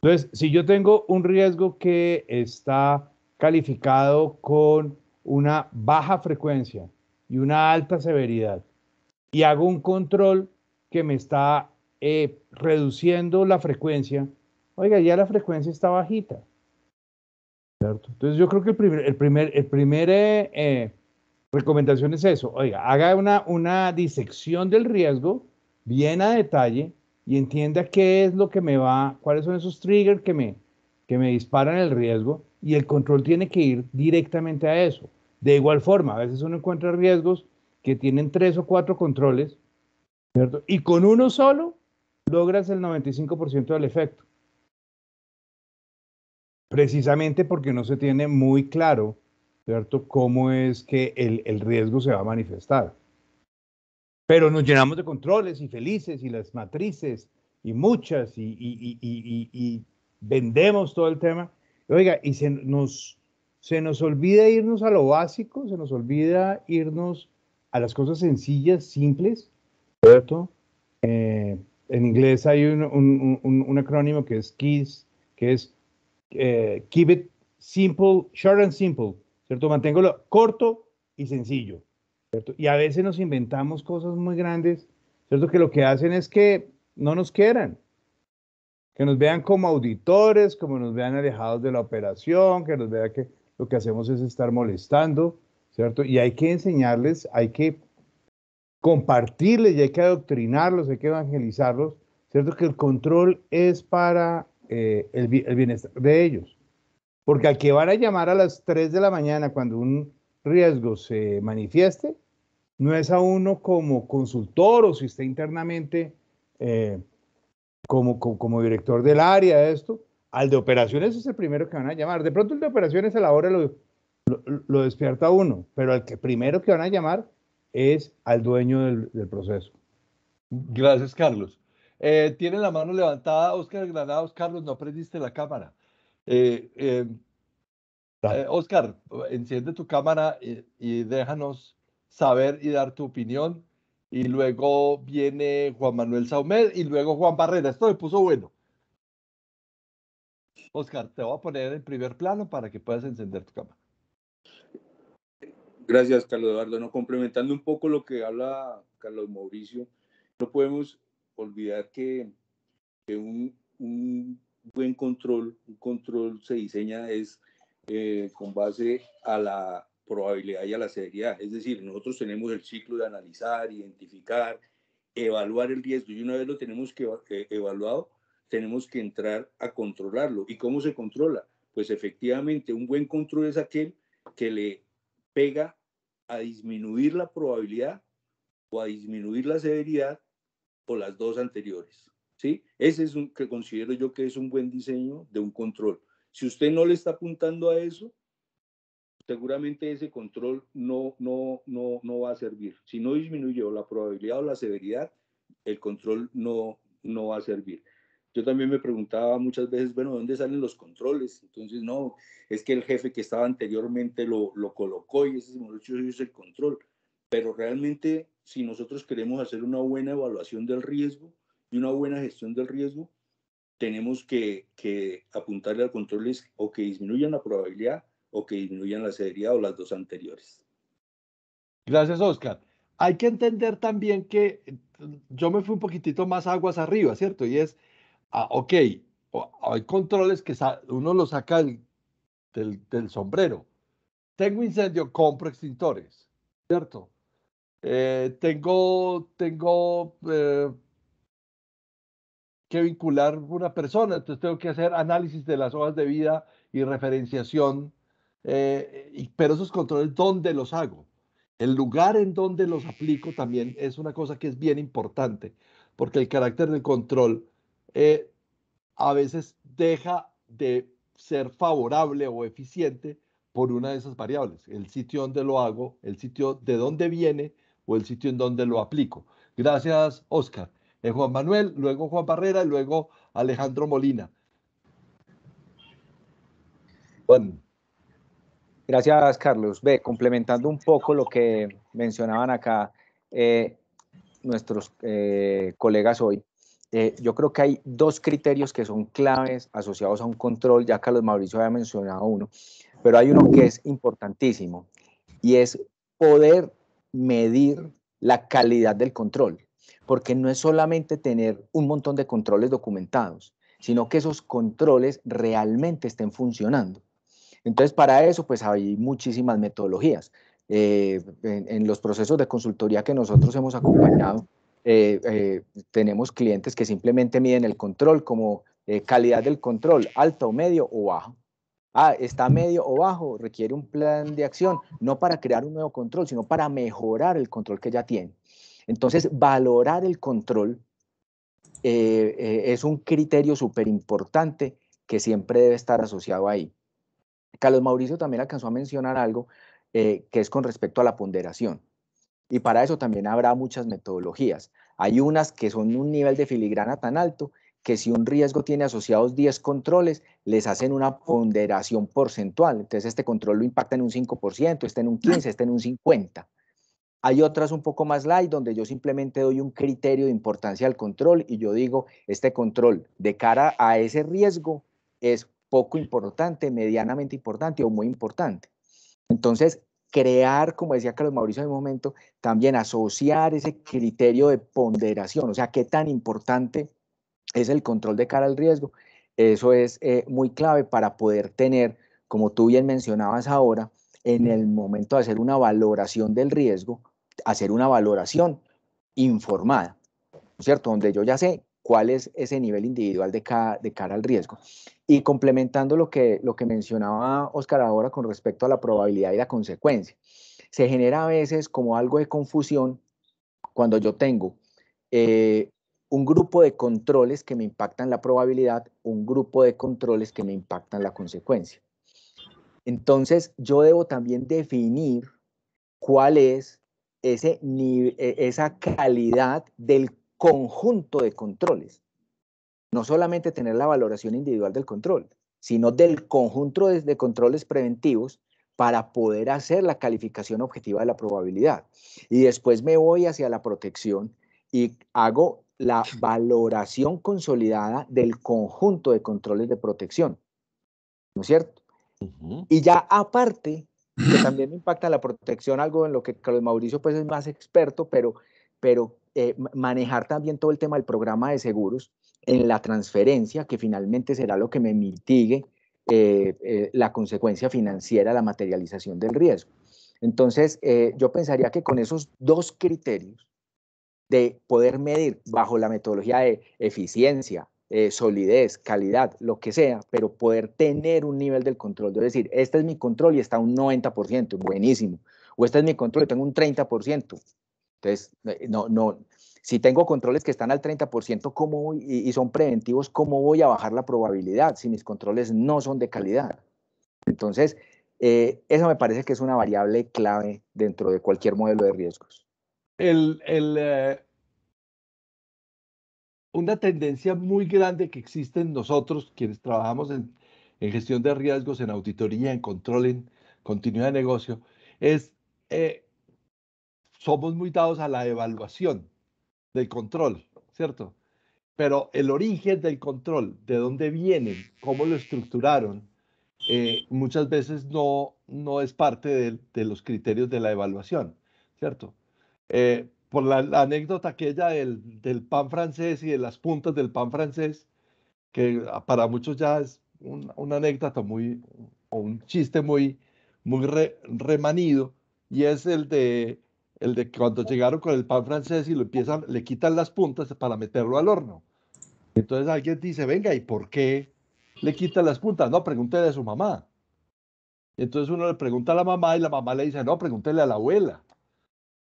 S6: Entonces, si yo tengo un riesgo que está calificado con una baja frecuencia y una alta severidad, y hago un control que me está eh, reduciendo la frecuencia, oiga, ya la frecuencia está bajita, entonces yo creo que el primer, el primer, el eh, eh, recomendación es eso. Oiga, haga una, una disección del riesgo bien a detalle y entienda qué es lo que me va, cuáles son esos triggers que me, que me disparan el riesgo y el control tiene que ir directamente a eso. De igual forma, a veces uno encuentra riesgos que tienen tres o cuatro controles, ¿cierto? Y con uno solo logras el 95% del efecto precisamente porque no se tiene muy claro, ¿cierto?, cómo es que el, riesgo se va a manifestar. Pero nos llenamos de controles y felices y las matrices y muchas y, vendemos todo el tema. Oiga, y se nos, se nos olvida irnos a lo básico, se nos olvida irnos a las cosas sencillas, simples, ¿cierto? Eh, en inglés hay un, un, acrónimo que es KISS, que es eh, keep it simple, short and simple, ¿cierto? Manténgolo corto y sencillo, ¿cierto? Y a veces nos inventamos cosas muy grandes, ¿cierto? Que lo que hacen es que no nos quieran, que nos vean como auditores, como nos vean alejados de la operación, que nos vean que lo que hacemos es estar molestando, ¿cierto? Y hay que enseñarles, hay que compartirles y hay que adoctrinarlos, hay que evangelizarlos, ¿cierto? Que el control es para eh, el, bienestar de ellos. Porque al que van a llamar a las 3 de la mañana cuando un riesgo se manifieste, no es a uno como consultor o si está internamente eh, como, como, director del área esto, al de operaciones es el primero que van a llamar. De pronto el de operaciones a la hora lo, despierta uno, pero al que primero que van a llamar es al dueño del proceso. Gracias, Carlos. Eh,
S1: tiene la mano levantada Oscar Granados. Carlos, no prendiste la cámara. Oscar, eh, em, eh, enciende tu cámara y, déjanos saber y dar tu opinión. Y luego viene Juan Manuel Saumed y luego Juan Barrera. Esto me puso bueno. Oscar, te voy a poner en primer plano para que puedas encender tu cámara.
S4: Gracias, Carlos Eduardo. No, complementando un poco lo que habla Carlos Mauricio, no podemos olvidar que, un, buen control, un control se diseña es eh, con base a la probabilidad y a la severidad. Es decir, nosotros tenemos el ciclo de analizar, identificar, evaluar el riesgo y una vez lo tenemos que, eh, evaluado, tenemos que entrar a controlarlo. ¿Y cómo se controla? Pues efectivamente, un buen control es aquel que le pega a disminuir la probabilidad o a disminuir la severidad por las dos anteriores. ¿sí? Ese es un que considero yo que es un buen diseño de un control. Si usted no le está apuntando a eso, seguramente ese control no, no, no, no va a servir. Si no disminuyó la probabilidad o la severidad, el control no, no va a servir. Yo también me preguntaba muchas veces, bueno, ¿dónde salen los controles? Entonces, no, es que el jefe que estaba anteriormente lo, lo colocó y ese es el control. Pero realmente si nosotros queremos hacer una buena evaluación del riesgo y una buena gestión del riesgo, tenemos que, apuntarle al control o que disminuyan la probabilidad o que disminuyan la severidad o las dos anteriores.
S1: Gracias, Oscar. Hay que entender también que mm, yo me fui un poquitito más aguas arriba, ¿cierto? Y es, ah, ok, hay controles que uno lo saca del, del sombrero. Tengo incendio, compro extintores, ¿cierto? Eh, tengo tengo eh, que vincular una persona, entonces tengo que hacer análisis de las hojas de vida y referenciación, eh, y, pero esos controles, ¿dónde los hago? El lugar en donde los aplico también es una cosa que es bien importante, porque el carácter del control a veces deja de ser favorable o eficiente por una de esas variables, el sitio donde lo hago, el sitio de dónde viene o el sitio en donde lo aplico. Gracias, Oscar. Eh, Juan Manuel, luego Juan
S3: Barrera y luego Alejandro Molina. bueno Gracias, Carlos. Ve, complementando un poco lo que mencionaban acá eh, nuestros eh, colegas hoy, eh, yo creo que hay dos criterios que son claves asociados a un control, ya Carlos Mauricio había mencionado uno, pero hay uno que es importantísimo y es poder medir la calidad del control, porque no es solamente tener un montón de controles documentados, sino que esos controles realmente estén funcionando. Entonces, para eso, pues hay muchísimas metodologías. Eh, en, los procesos de consultoría que nosotros hemos acompañado, eh, eh, tenemos clientes que simplemente miden el control como calidad del control, alto, o medio o bajo. Ah, está medio o bajo, requiere un plan de acción, no para crear un nuevo control, sino para mejorar el control que ya tiene. Entonces, valorar el control eh, eh, es un criterio súper importante que siempre debe estar asociado ahí. Carlos Mauricio también alcanzó a mencionar algo eh, que es con respecto a la ponderación. Y para eso también habrá muchas metodologías. Hay unas que son un nivel de filigrana tan alto que si un riesgo tiene asociados 10 controles, les hacen una ponderación porcentual. Entonces este control lo impacta en un 5%, este en un 15%, está en un 50%. Hay otras un poco más light donde yo simplemente doy un criterio de importancia al control y yo digo, este control de cara a ese riesgo es poco importante, medianamente importante o muy importante. Entonces, crear, como decía Carlos Mauricio en un momento, también asociar ese criterio de ponderación, o sea, qué tan importante es el control de cara al riesgo. Eso es eh, muy clave para poder tener, como tú bien mencionabas ahora, en el momento de hacer una valoración del riesgo, hacer una valoración informada, ¿cierto? Donde yo ya sé cuál es ese nivel individual de, de cara al riesgo. Y complementando lo que, lo que mencionaba Oscar ahora con respecto a la probabilidad y la consecuencia, se genera a veces como algo de confusión cuando yo tengo eh, un grupo de controles que me impactan la probabilidad, un grupo de controles que me impactan la consecuencia. Entonces, yo debo también definir cuál es ese e-, esa calidad del conjunto de controles. No solamente tener la valoración individual del control, sino del conjunto de controles preventivos para poder hacer la calificación objetiva de la probabilidad. Y después me voy hacia la protección y hago la valoración consolidada del conjunto de controles de protección. ¿No es cierto? Y ya aparte, que también impacta la protección, algo en lo que Carlos Mauricio pues es más experto, pero, pero eh, manejar también todo el tema del programa de seguros en la transferencia, que finalmente será lo que me mitigue eh, eh, la consecuencia financiera, la materialización del riesgo. Entonces, yo pensaría que con esos dos criterios, de poder medir bajo la metodología de eficiencia, eh, solidez, calidad, lo que sea, pero poder tener un nivel del control. Es decir, este es mi control y está un 90%, buenísimo. O este es mi control y tengo un 30%. Entonces, eh, no, no, si tengo controles que están al 30%, Y, y, son preventivos, ¿cómo voy a bajar la probabilidad si mis controles no son de calidad? Entonces, eh, eso me parece que es una variable clave dentro de cualquier modelo de riesgos.
S1: Eh, una tendencia muy grande que existe en nosotros, quienes trabajamos en, gestión de riesgos, en auditoría, en control, en continuidad de negocio, es eh, somos muy dados a la evaluación del control, ¿cierto? Pero el origen del control, de dónde viene, cómo lo estructuraron, eh, muchas veces no, no es parte de los criterios de la evaluación, ¿cierto? Eh, por la, anécdota aquella del, del, pan francés y de las puntas del pan francés, que ah, para muchos ya es un, una anécdota muy, o un chiste muy, muy remanido, y es el de, el de cuando llegaron con el pan francés y lo empiezan, le quitan las puntas para meterlo al horno. Entonces alguien dice, venga, ¿y por qué le quitan las puntas? No, pregúntele a su mamá. Entonces uno le pregunta a la mamá y la mamá le dice, no, pregúntele a la abuela.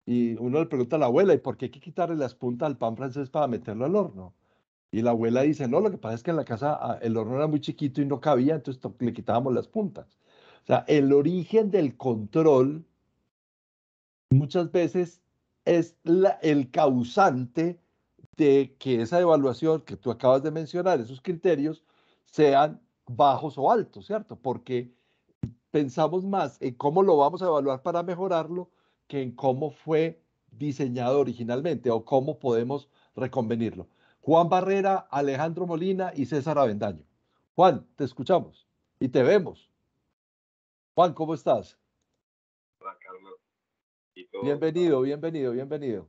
S1: Y uno le pregunta a la abuela, ¿y por qué hay que quitarle las puntas al pan francés para meterlo al horno? Y la abuela dice, no, lo que pasa es que en la casa ah, el horno era muy chiquito y no cabía, entonces le quitábamos las puntas. O sea, el origen del control muchas veces es el causante de que esa evaluación que tú acabas de mencionar, esos criterios, sean bajos o altos, ¿cierto? Porque pensamos más en cómo lo vamos a evaluar para mejorarlo que en cómo fue diseñado originalmente o cómo podemos reconvenirlo. Juan Barrera, Alejandro Molina y César Avendaño. Juan, te escuchamos y te vemos. Juan, ¿cómo estás? Hola, Carlos. Bienvenido, bienvenido, bienvenido.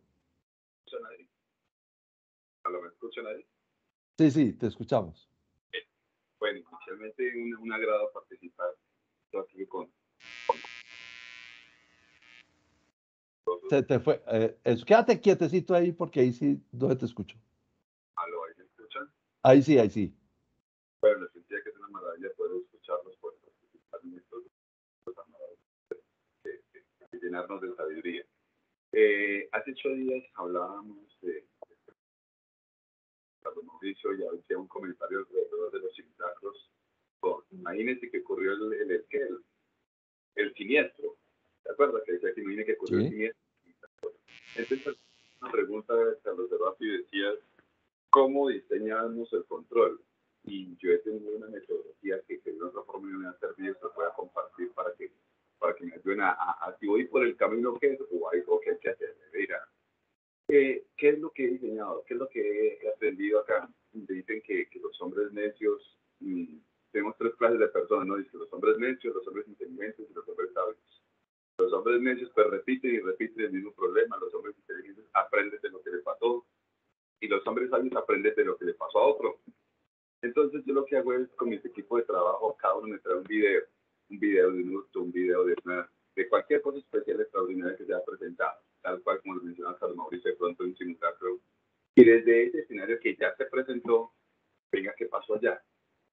S1: Sí, sí, te escuchamos.
S5: Bueno, inicialmente un, un agrado participar. aquí con
S1: se te fue. Eh, quédate quietecito ahí porque ahí sí, ¿dónde te escucho? ¿Aló, ahí escuchan? Ahí sí, ahí sí.
S5: Bueno, sentía que es una maravilla poder escucharlos, poder participar en estos eh, llenarnos de sabiduría. Eh, hace ocho días hablábamos de Carlos Mauricio y había un comentario alrededor de los simulacros. Imagínense que ocurrió el, el, el, el, el siniestro, ¿Te acuerdas que decía que no tiene que ocurrió sí. siniestro? Entonces, una pregunta, Carlos de Rafi, decías, ¿cómo diseñamos el control? Y yo he tenido una metodología que, que de otra forma me va a servir, se pueda compartir para que, para que me ayuden a, a, voy por el camino que es o algo que hay que hacer. Mira, eh, ¿qué es lo que he diseñado? ¿Qué es lo que he aprendido acá? Dicen que, que los hombres necios, mm, tenemos tres clases de personas, ¿no? dice los hombres necios, los hombres inteligentes y los hombres sabios. Los hombres necios pues repiten y repiten el mismo problema. Los hombres inteligentes aprenden de lo que le pasó y los hombres sabios aprenden de lo que le pasó a otro. Entonces yo lo que hago es con mi equipo de trabajo, cada uno me trae un video, un video de un hurto, un video de, una, de cualquier cosa especial extraordinaria que se ha presentado, tal cual como lo mencionaba Carlos Mauricio de pronto en simulacro. Y desde ese escenario que ya se presentó, venga qué pasó allá,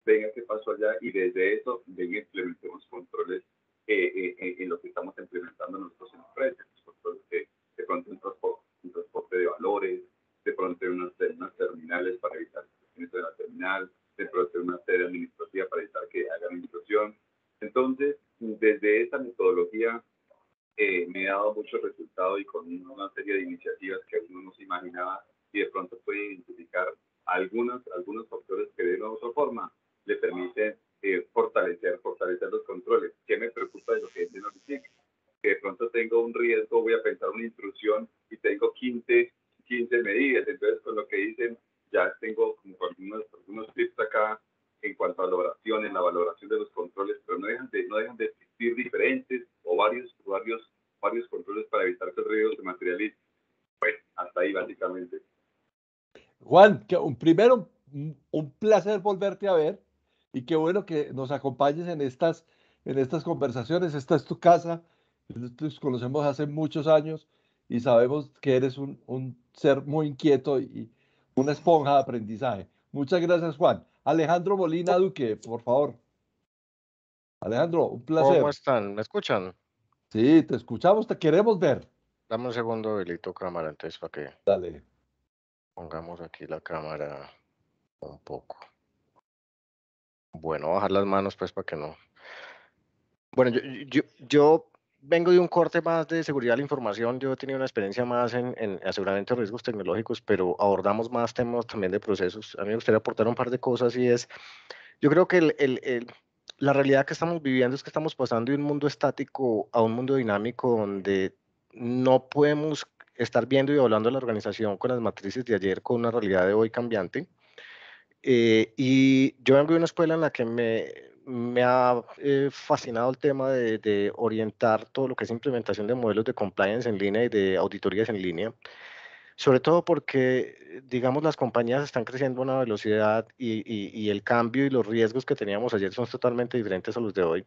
S5: venga qué pasó allá y desde eso, venga implementemos controles en lo que eh, eh, eh, estamos implementando nosotros en el De, pronto un transporte, de valores, de pronto unas, unas terminales para evitar de la terminal, de pronto una sede administrativa para evitar que haga administración. Entonces, desde esa metodología me he dado muchos resultados y con una serie de iniciativas que uno no se imaginaba y de pronto puede identificar algunas, algunos factores que de una u otra forma le permiten eh, fortalecer, fortalecer los controles. ¿Qué me preocupa de lo que es de Que de pronto tengo un riesgo, voy a pensar una instrucción y tengo 15, 15 medidas. Entonces, con lo que dicen, ya tengo como algunos, algunos tips acá en cuanto a valoración, en la valoración de los controles, pero no dejan de, no dejan de existir diferentes o varios, varios, varios controles para evitar que el riesgo se materialice. Pues hasta ahí básicamente.
S1: Juan, que un, primero un placer volverte a ver y qué bueno que nos acompañes en estas, en estas conversaciones. Esta es tu casa, nos conocemos hace muchos años y sabemos que eres un, ser muy inquieto y una esponja de aprendizaje. Muchas gracias, Juan. Alejandro Molina Duque, por favor. Alejandro, un placer. ¿Cómo
S2: están? ¿Me escuchan? Sí, te escuchamos, te queremos ver. Dame un segundo, delito cámara, entonces para que. Dale. Pongamos aquí la cámara un poco. Bueno, bajar las manos pues para que no. Bueno, yo, yo, yo vengo de un corte más de seguridad de la información, yo he tenido una experiencia más en, en aseguramiento de riesgos tecnológicos, pero abordamos más temas también de procesos. A mí me gustaría aportar un par de cosas y es, yo creo que la realidad que estamos viviendo es que estamos pasando de un mundo estático a un mundo dinámico donde no podemos estar viendo y hablando la organización con las matrices de ayer con una realidad de hoy cambiante. Eh, y yo vengo de una escuela en la que me, me ha eh, fascinado el tema de, de, orientar todo lo que es implementación de modelos de compliance en línea y de auditorías en línea. Sobre todo porque, eh, digamos, las compañías están creciendo a una velocidad y, y, el cambio y los riesgos que teníamos ayer son totalmente diferentes a los de hoy.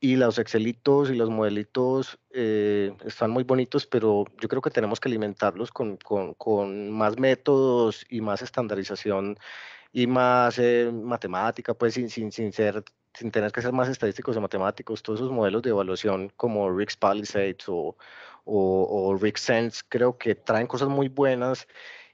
S2: Y los Excelitos y los modelitos están muy bonitos, pero yo creo que tenemos que alimentarlos con, con, con más métodos y más estandarización y más eh, matemática, pues sin, sin, sin, ser, sin tener que ser más estadísticos o matemáticos, todos esos modelos de evaluación como Rick's Palisades o, o, Sense, creo que traen cosas muy buenas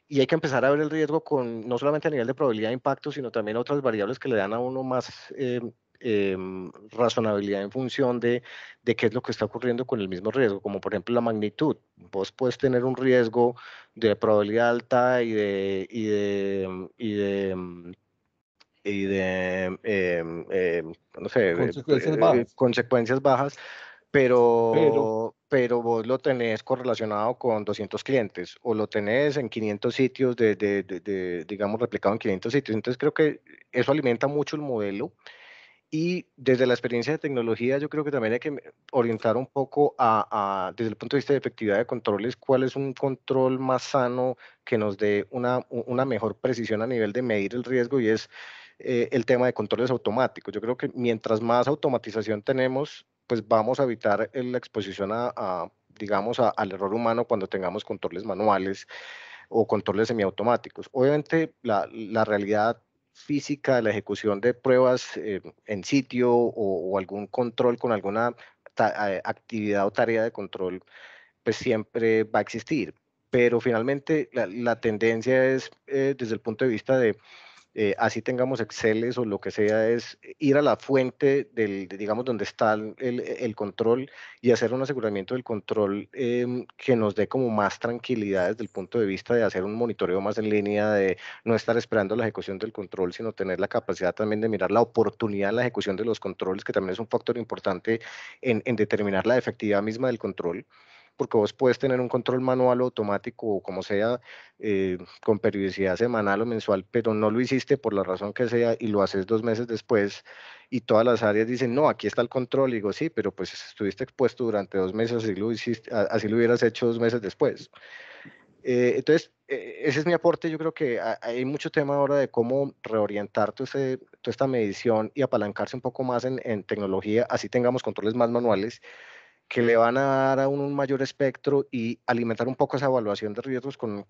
S2: y hay que empezar a ver el riesgo con no solamente a nivel de probabilidad de impacto, sino también otras variables que le dan a uno más eh, Em, razonabilidad en función de, de qué es lo que está ocurriendo con el mismo riesgo, como por ejemplo la magnitud. Vos puedes tener un riesgo de probabilidad alta y de, y de, em, y de em, no sé, consecuencias, eh, bajas. consecuencias bajas, pero, pero, vos lo tenés correlacionado con 200 clientes o lo tenés en 500 sitios, de, de, digamos, replicado en 500 sitios. Entonces creo que eso alimenta mucho el modelo y desde la experiencia de tecnología, yo creo que también hay que orientar un poco a, desde el punto de vista de efectividad de controles, cuál es un control más sano que nos dé una, mejor precisión a nivel de medir el riesgo y es eh, el tema de controles automáticos. Yo creo que mientras más automatización tenemos, pues vamos a evitar la exposición a, digamos, al error humano cuando tengamos controles manuales o controles semiautomáticos. Obviamente la, la realidad física, la ejecución de pruebas eh, en sitio o, algún control con alguna eh, actividad o tarea de control, pues siempre va a existir. Pero finalmente la, tendencia es eh, desde el punto de vista de eh, así tengamos Excel o lo que sea, es eh, ir a la fuente del, digamos, donde está el, control y hacer un aseguramiento del control em, que nos dé como más tranquilidad desde el punto de vista de hacer un monitoreo más en línea, de no estar esperando la ejecución del control, sino tener la capacidad también de mirar la oportunidad en la ejecución de los controles, que también es un factor importante en, en determinar la efectividad misma del control porque vos puedes tener un control manual o automático o como sea, eh, con periodicidad semanal o mensual, pero no lo hiciste por la razón que sea y lo haces dos meses después y todas las áreas dicen, no, aquí está el control. Y digo, sí, pero pues estuviste expuesto durante dos meses, así lo, hiciste, así lo hubieras hecho dos meses después. Eh, entonces, e, ese es mi aporte. Yo creo que hay mucho tema ahora de cómo reorientar toda, esta medición y apalancarse un poco más en, en tecnología, así tengamos controles más manuales que le van a dar a un mayor espectro y alimentar un poco esa evaluación de riesgos con,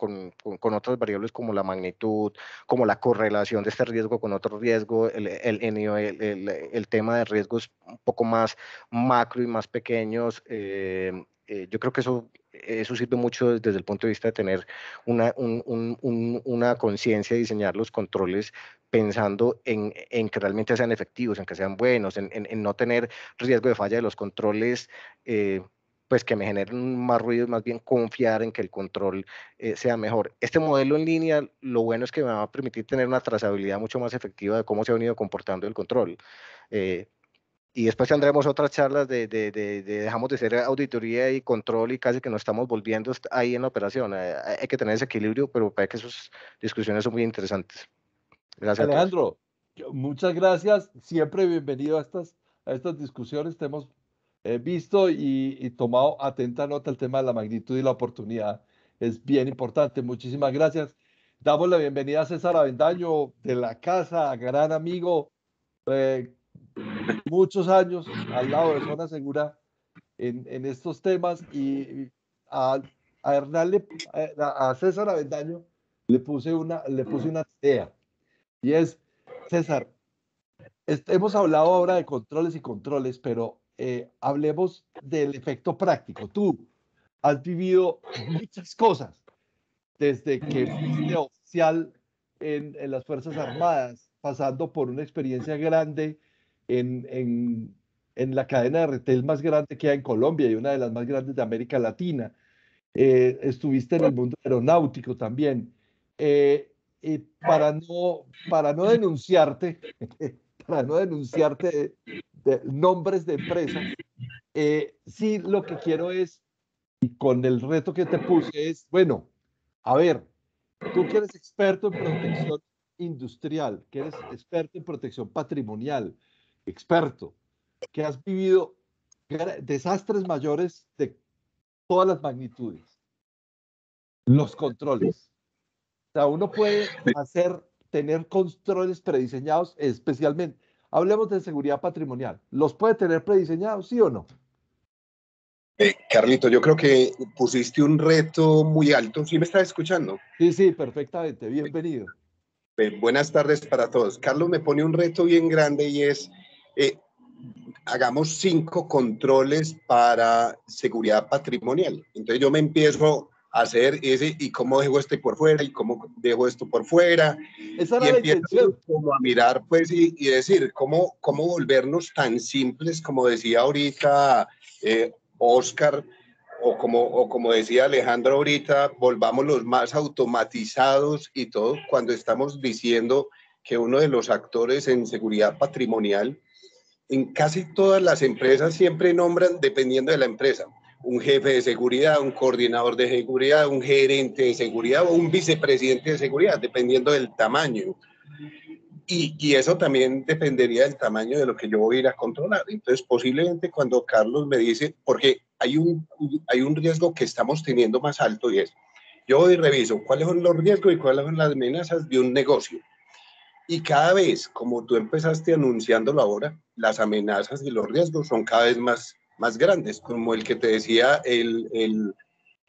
S2: otras variables como la magnitud, como la correlación de este riesgo con otro riesgo, el, el, tema de riesgos un poco más macro y más pequeños, eh, eh, yo creo que eso, eso sirve mucho desde, el punto de vista de tener una, una conciencia de diseñar los controles pensando en, en, que realmente sean efectivos, en que sean buenos, en, en, no tener riesgo de falla de los controles. Eh, pues que me generen más ruido, más bien confiar en que el control eh, sea mejor. Este modelo en línea, lo bueno es que me va a permitir tener una trazabilidad mucho más efectiva de cómo se ha venido comportando el control. Eh, y después tendremos otras charlas de, dejamos de ser auditoría y control y casi que nos estamos volviendo ahí en la operación. Eh, eh, hay que tener ese equilibrio, pero para que esas discusiones son muy interesantes. Gracias. Alejandro,
S1: muchas gracias. Siempre bienvenido a estas, a estas discusiones. Te hemos eh, visto y, tomado atenta nota el tema de la magnitud y la oportunidad. Es bien importante. Muchísimas gracias. Damos la bienvenida a César Avendaño de la casa, gran amigo muchos años al lado de Zona Segura en, estos temas y a, a, a, César Avendaño le puse una, le puse una y es, César, hemos hablado ahora de controles y controles, pero eh, hablemos del efecto práctico. Tú has vivido muchas cosas desde que fuiste oficial en, en las Fuerzas Armadas, pasando por una experiencia grande en, en, la cadena de retail más grande que hay en Colombia y una de las más grandes de América Latina. Eh, estuviste en el mundo aeronáutico también. Eh, para, no, para no denunciarte, para no denunciarte de, nombres de empresas, eh, sí lo que quiero es, y con el reto que te puse es, bueno, a ver, tú que eres experto en protección industrial, que eres experto en protección patrimonial, experto, que has vivido desastres mayores de todas las magnitudes. Los controles. O sea, uno puede hacer, tener controles prediseñados especialmente. Hablemos de seguridad patrimonial. ¿Los puede tener prediseñados,
S7: sí o no? Carlito, yo creo que pusiste un reto muy alto. ¿Sí me estás escuchando? Sí, sí, perfectamente. Bienvenido. buenas tardes para todos. Carlos me pone un reto bien grande y es eh, hagamos cinco controles para seguridad patrimonial. Entonces yo me empiezo a hacer ese, y cómo dejo este por fuera, y cómo dejo esto por fuera. y empiezo como a mirar, pues, y, y, decir, cómo, cómo volvernos tan simples, como decía ahorita eh, Oscar, o como, o como decía Alejandro ahorita, volvamos los más automatizados y todo, cuando estamos diciendo que uno de los actores en seguridad patrimonial en casi todas las empresas siempre nombran, dependiendo de la empresa, un jefe de seguridad, un coordinador de seguridad, un gerente de seguridad o un vicepresidente de seguridad, dependiendo del tamaño. Y, y, eso también dependería del tamaño de lo que yo voy a ir a controlar. Entonces, posiblemente cuando Carlos me dice, porque hay un, hay un riesgo que estamos teniendo más alto y es, yo y reviso cuáles son los riesgos y cuáles son las amenazas de un negocio. Y cada vez, como tú empezaste anunciándolo ahora, las amenazas y los riesgos son cada vez más, más grandes, como el que te decía el, el,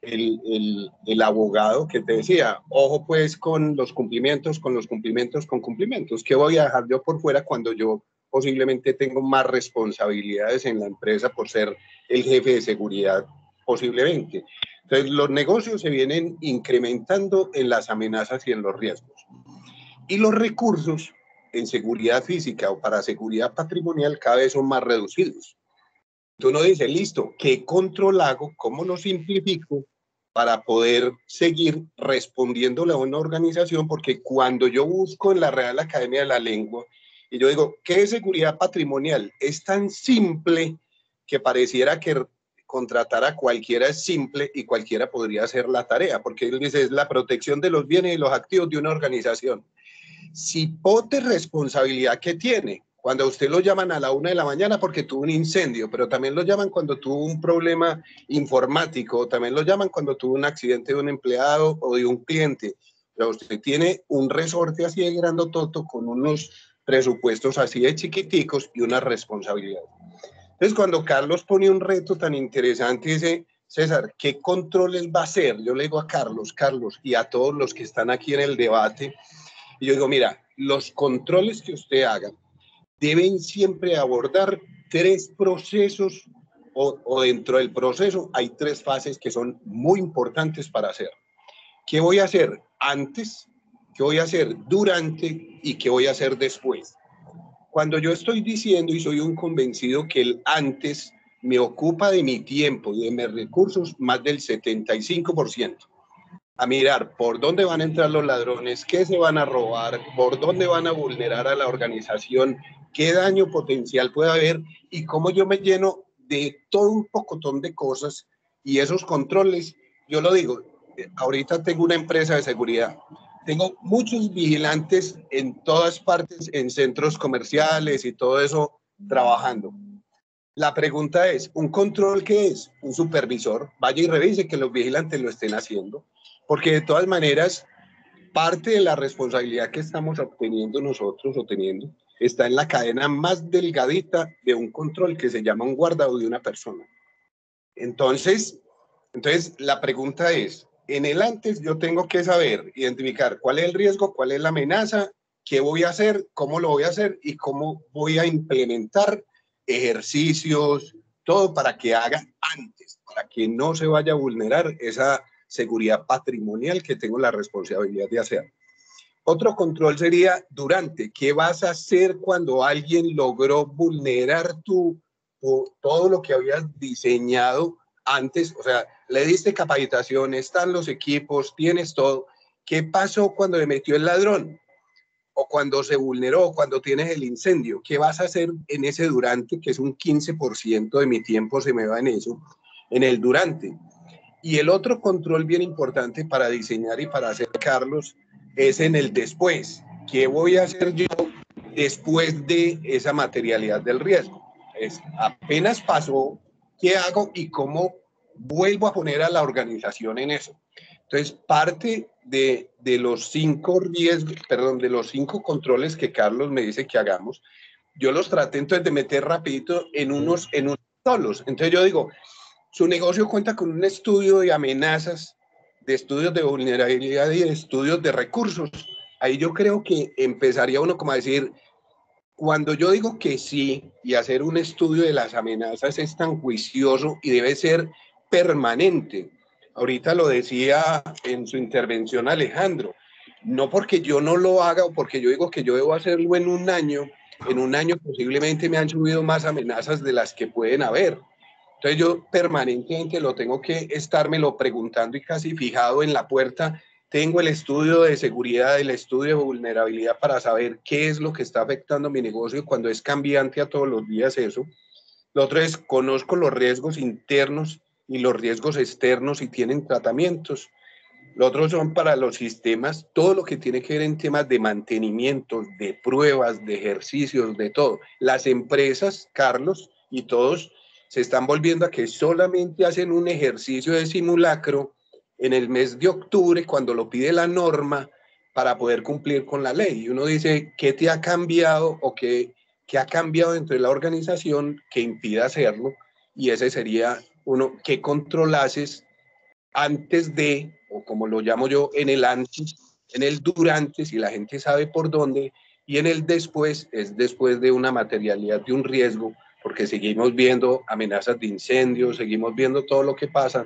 S7: el, el abogado que te decía, ojo pues con los cumplimientos, con los cumplimientos, con cumplimientos, ¿qué voy a dejar yo por fuera cuando yo posiblemente tengo más responsabilidades en la empresa por ser el jefe de seguridad, posiblemente? Entonces, los negocios se vienen incrementando en las amenazas y en los riesgos. Y los recursos en seguridad física o para seguridad patrimonial cada vez son más reducidos. Tú no dices, listo, ¿qué control hago? ¿Cómo lo simplifico para poder seguir respondiéndole a una organización? Porque cuando yo busco en la Real Academia de la Lengua y yo digo, ¿qué es seguridad patrimonial? Es tan simple que pareciera que contratar a cualquiera es simple y cualquiera podría hacer la tarea, porque él dice, es la protección de los bienes y los activos de una organización. Si pote responsabilidad que tiene, cuando a usted lo llaman a la una de la mañana porque tuvo un incendio, pero también lo llaman cuando tuvo un problema informático, también lo llaman cuando tuvo un accidente de un empleado o de un cliente. Pero usted tiene un resorte así de grandototo con unos presupuestos así de chiquiticos y una responsabilidad. Entonces, cuando Carlos pone un reto tan interesante, dice, César, ¿qué controles va a hacer? Yo le digo a Carlos, Carlos, y a todos los que están aquí en el debate, y yo digo, mira, los controles que usted haga deben siempre abordar tres procesos o, dentro del proceso hay tres fases que son muy importantes para hacer. ¿Qué voy a hacer antes? ¿Qué voy a hacer durante? ¿Y qué voy a hacer después? Cuando yo estoy diciendo y soy un convencido que el antes me ocupa de mi tiempo y de mis recursos más del 75% a mirar por dónde van a entrar los ladrones, qué se van a robar, por dónde van a vulnerar a la organización, qué daño potencial puede haber y cómo yo me lleno de todo un pocotón de cosas y esos controles. Yo lo digo, ahorita tengo una empresa de seguridad, tengo muchos vigilantes en todas partes, en centros comerciales y todo eso, trabajando. La pregunta es, ¿un control qué es? Un supervisor, vaya y revise que los vigilantes lo estén haciendo porque de todas maneras, parte de la responsabilidad que estamos obteniendo nosotros o está en la cadena más delgadita de un control que se llama un guardado de una persona. Entonces, entonces la pregunta es, en el antes yo tengo que saber, identificar cuál es el riesgo, cuál es la amenaza, qué voy a hacer, cómo lo voy a hacer y cómo voy a implementar ejercicios, todo para que haga antes, para que no se vaya a vulnerar esa seguridad patrimonial que tengo la responsabilidad de hacer. Otro control sería durante, ¿qué vas a hacer cuando alguien logró vulnerar tu, todo lo que habías diseñado antes? O sea, le diste capacitación, están los equipos, tienes todo. ¿Qué pasó cuando le metió el ladrón? O cuando se vulneró, cuando tienes el incendio. ¿Qué vas a hacer en ese durante, que es un 15% de mi tiempo se me va en eso, en el durante? Y el otro control bien importante para diseñar y para hacer Carlos es en el después. ¿Qué voy a hacer yo después de esa materialidad del riesgo? Es apenas pasó, ¿qué hago y cómo vuelvo a poner a la organización en eso? Entonces, parte de, los cinco riesgos, perdón, de los cinco controles que Carlos me dice que hagamos, yo los traté entonces de meter rapidito en unos, en unos solos. Entonces yo digo, su negocio cuenta con un estudio de amenazas, de estudios de vulnerabilidad y de estudios de recursos. Ahí yo creo que empezaría uno como a decir, cuando yo digo que sí y hacer un estudio de las amenazas es tan juicioso y debe ser permanente. Ahorita lo decía en su intervención Alejandro, no porque yo no lo haga o porque yo digo que yo debo hacerlo en un año, en un año posiblemente me han subido más amenazas de las que pueden haber. Entonces yo permanentemente lo tengo que estármelo preguntando y casi fijado en la puerta. Tengo el estudio de seguridad, el estudio de vulnerabilidad para saber qué es lo que está afectando mi negocio cuando es cambiante a todos los días eso. Lo otro es, conozco los riesgos internos y los riesgos externos y tienen tratamientos. Lo otro son para los sistemas, todo lo que tiene que ver en temas de mantenimiento, de pruebas, de ejercicios, de todo. Las empresas, Carlos y todos, se están volviendo a que solamente hacen un ejercicio de simulacro en el mes de octubre cuando lo pide la norma para poder cumplir con la ley. Y uno dice, ¿qué te ha cambiado o qué, ha cambiado dentro de la organización que impida hacerlo? Y ese sería uno, ¿qué controlases antes de, o como lo llamo yo, en el antes, en el durante, si la gente sabe por dónde, y en el después, es después de una materialidad, de un riesgo, porque seguimos viendo amenazas de incendios, seguimos viendo todo lo que pasa.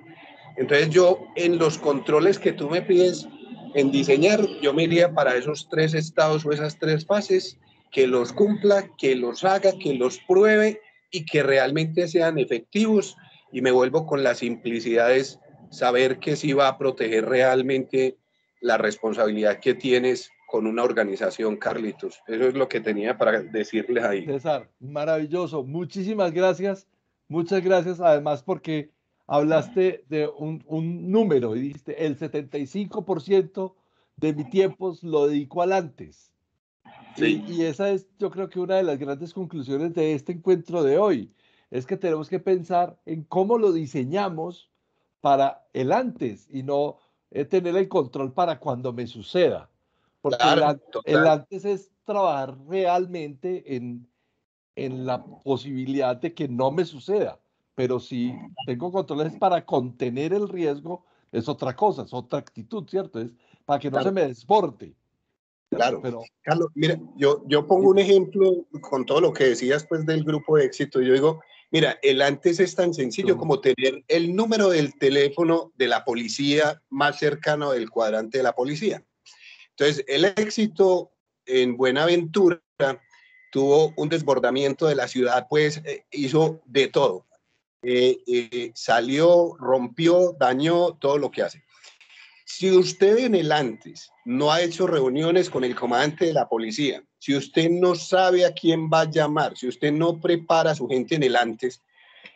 S7: Entonces yo en los controles que tú me pides en diseñar, yo me iría para esos tres estados o esas tres fases, que los cumpla, que los haga, que los pruebe y que realmente sean efectivos. Y me vuelvo con la simplicidad simplicidades, saber que sí va a proteger realmente la responsabilidad que tienes con una organización, Carlitos. Eso es lo que tenía para decirles ahí.
S1: César, maravilloso. Muchísimas gracias. Muchas gracias. Además, porque hablaste de un, número y dijiste el 75% de mi tiempo lo dedico al antes. Sí. Y, esa es, yo creo que una de las grandes conclusiones de este encuentro de hoy. Es que tenemos que pensar en cómo lo diseñamos para el antes y no eh, tener el control para cuando me suceda.
S2: Porque el, antes
S1: es trabajar realmente en, en la posibilidad de que no me suceda. Pero si tengo controles para contener el riesgo, es otra cosa, es otra actitud, ¿cierto? Es para que no se me desborde. Claro, pero... Carlos, mira,
S7: yo, yo pongo un ejemplo con todo lo que decías pues del grupo de éxito. Yo digo, mira, el antes es tan sencillo como tener el número del teléfono de la policía más cercano del cuadrante de la policía. Entonces, el éxito en Buenaventura tuvo un desbordamiento de la ciudad, pues eh, hizo de todo. Eh, eh, salió, rompió, dañó todo lo que hace. Si usted en el antes no ha hecho reuniones con el comandante de la policía, si usted no sabe a quién va a llamar, si usted no prepara a su gente en el antes,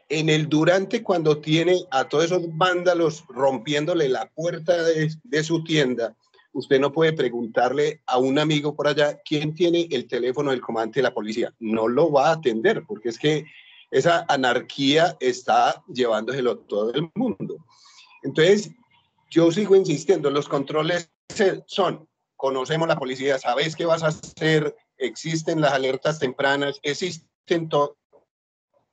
S7: en el durante cuando tiene a todos esos vándalos rompiéndole la puerta de su tienda, usted no puede preguntarle a un amigo por allá quién tiene el teléfono del comandante de la policía. No lo va a atender porque es que esa anarquía está llevándoselo todo el mundo. Entonces, yo sigo insistiendo, los controles son, conocemos la policía, sabes qué vas a hacer, existen las alertas tempranas, existen todo.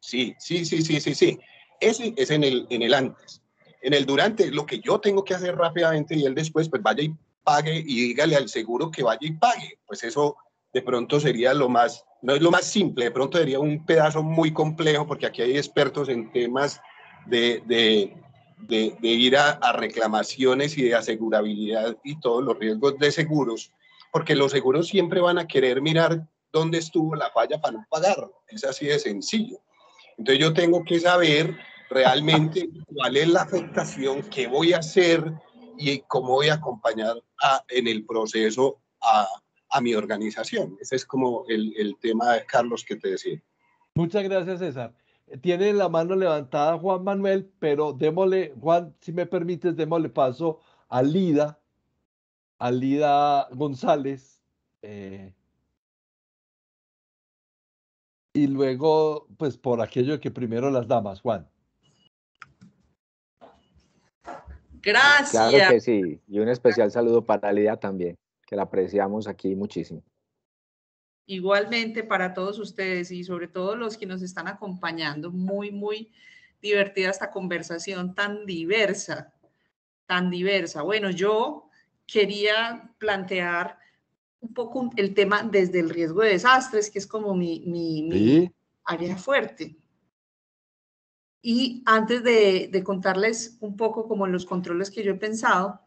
S7: Sí, sí, sí, sí, sí, sí. Ese es en el, en el antes. En el durante, lo que yo tengo que hacer rápidamente y el después, pues vaya y pague y dígale al seguro que vaya y pague. Pues eso de pronto sería lo más, no es lo más simple, de pronto sería un pedazo muy complejo porque aquí hay expertos en temas de, de, ir a, reclamaciones y de asegurabilidad y todos los riesgos de seguros, porque los seguros siempre van a querer mirar dónde estuvo la falla para no pagar. Es así de sencillo. Entonces yo tengo que saber realmente cuál es la afectación, qué voy a hacer, y cómo voy a acompañar en el proceso a, mi organización. Ese es como el, tema tema, Carlos, que te decía.
S1: Muchas gracias, César. Tiene la mano levantada Juan Manuel, pero démosle, Juan, si me permites, démosle paso a Lida, a Lida González. Eh, y luego, pues por aquello que primero las damas,
S3: Juan.
S8: Gracias. Claro que sí.
S3: Y un especial saludo para Lidia también, que la apreciamos aquí muchísimo.
S8: Igualmente para todos ustedes y sobre todo los que nos están acompañando, muy, muy divertida esta conversación tan diversa, tan diversa. Bueno, yo quería plantear un poco el tema desde el riesgo de desastres, que es como mi, mi, mi área fuerte. Y antes de, contarles un poco como los controles que yo he pensado,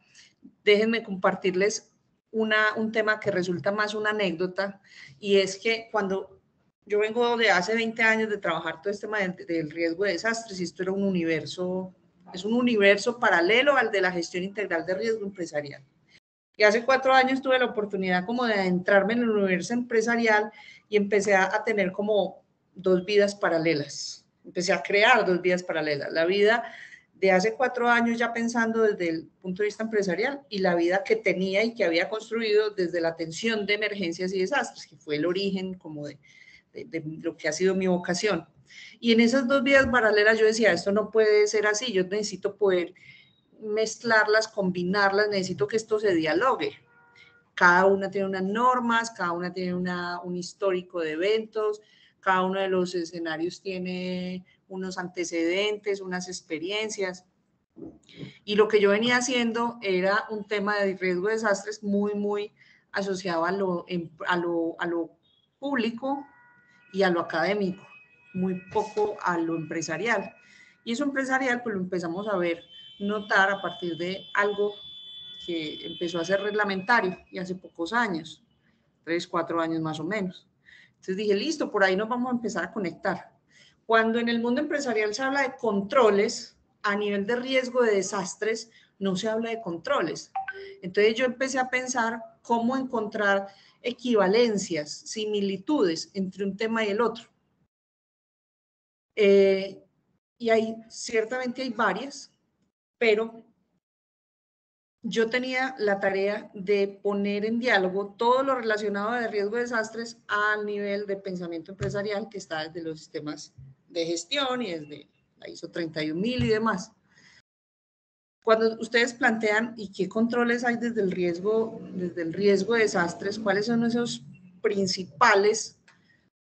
S8: déjenme compartirles un tema que resulta más una anécdota y es que cuando yo vengo de hace 20 años de trabajar todo este tema del, riesgo de desastres y esto era un universo, es un universo paralelo al de la gestión integral de riesgo empresarial. Y hace cuatro años tuve la oportunidad como de adentrarme en el universo empresarial y empecé a tener como dos vidas paralelas empecé a crear dos vías paralelas, la vida de hace cuatro años ya pensando desde el punto de vista empresarial y la vida que tenía y que había construido desde la atención de emergencias y desastres, que fue el origen como de, de, lo que ha sido mi vocación. Y en esas dos vías paralelas yo decía, esto no puede ser así, yo necesito poder mezclarlas, combinarlas, necesito que esto se dialogue. Cada una tiene unas normas, cada una tiene una, un histórico de eventos, cada uno de los escenarios tiene unos antecedentes, unas experiencias. Y lo que yo venía haciendo era un tema de riesgo de desastres muy, muy asociado em, a lo, a lo, público y a lo académico, muy poco a lo empresarial. Y eso empresarial, pues lo empezamos a ver, notar a partir de algo que empezó a ser reglamentario y hace pocos años, tres, cuatro años más o menos. Entonces dije, listo, por ahí nos vamos a empezar a conectar. Cuando en el mundo empresarial se habla de controles, a nivel de riesgo de desastres, no se habla de controles. Entonces yo empecé a pensar cómo encontrar equivalencias, similitudes entre un tema y el otro. Eh, y hay, ciertamente hay varias, pero yo tenía la tarea de poner en diálogo todo lo relacionado de riesgo de desastres al nivel de pensamiento empresarial que está desde los sistemas de gestión y desde la ISO 31000 y demás. Cuando ustedes plantean y qué controles hay desde el riesgo, desde el riesgo de desastres, cuáles son esos principales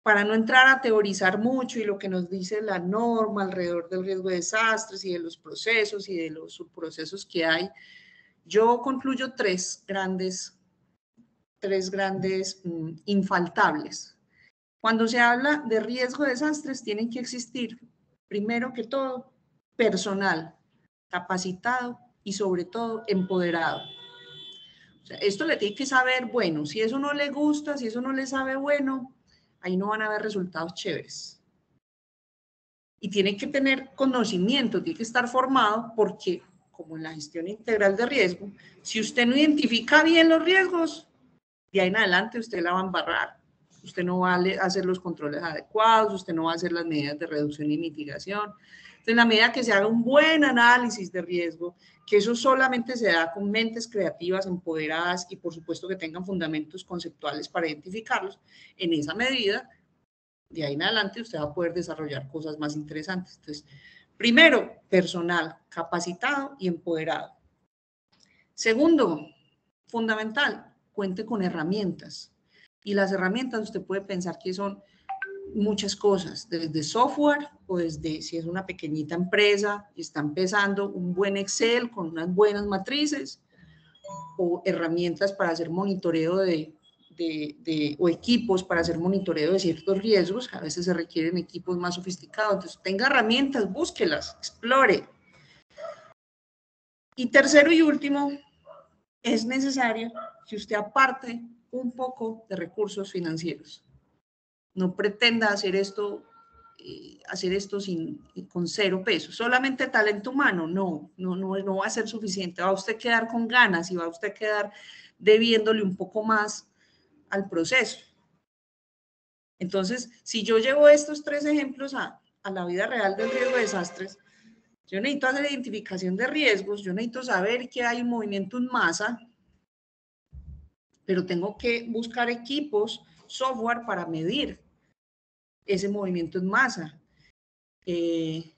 S8: para no entrar a teorizar mucho y lo que nos dice la norma alrededor del riesgo de desastres y de los procesos y de los subprocesos que hay, yo concluyo tres grandes, tres grandes mm, infaltables. Cuando se habla de riesgo de desastres, tienen que existir, primero que todo, personal, capacitado y sobre todo empoderado. esto le tiene que saber bueno. Si eso no le gusta, si eso no le sabe bueno, ahí no van a haber resultados chéveres. Y tiene que tener conocimiento, tiene que estar formado porque como en la gestión integral de riesgo, si usted no identifica bien los riesgos, de ahí en adelante usted la va a embarrar. Usted no va a hacer los controles adecuados, usted no va a hacer las medidas de reducción y mitigación. Entonces, la medida que se haga un buen análisis de riesgo, que eso solamente se da con mentes creativas, empoderadas y por supuesto que tengan fundamentos conceptuales para identificarlos, en esa medida, de ahí en adelante usted va a poder desarrollar cosas más interesantes. Entonces, Primero, personal, capacitado y empoderado. Segundo, fundamental, cuente con herramientas. Y las herramientas usted puede pensar que son muchas cosas, desde software o desde si es una pequeñita empresa y está empezando un buen Excel con unas buenas matrices o herramientas para hacer monitoreo de de, o equipos para hacer monitoreo de ciertos riesgos. A veces se requieren equipos más sofisticados. Entonces, tenga herramientas, búsquelas, explore. Y tercero y último, es necesario que usted aparte un poco de recursos financieros. No pretenda hacer esto, eh, hacer esto sin, con cero pesos. Solamente talento humano, no, no, no, no va a ser suficiente. Va a usted quedar con ganas y va a usted quedar debiéndole un poco más al proceso. Entonces, si yo llevo estos tres ejemplos a, la vida real del riesgo de desastres, yo necesito hacer identificación de riesgos, yo necesito saber que hay un movimiento en masa, pero tengo que buscar equipos, software para medir ese movimiento en masa, eh,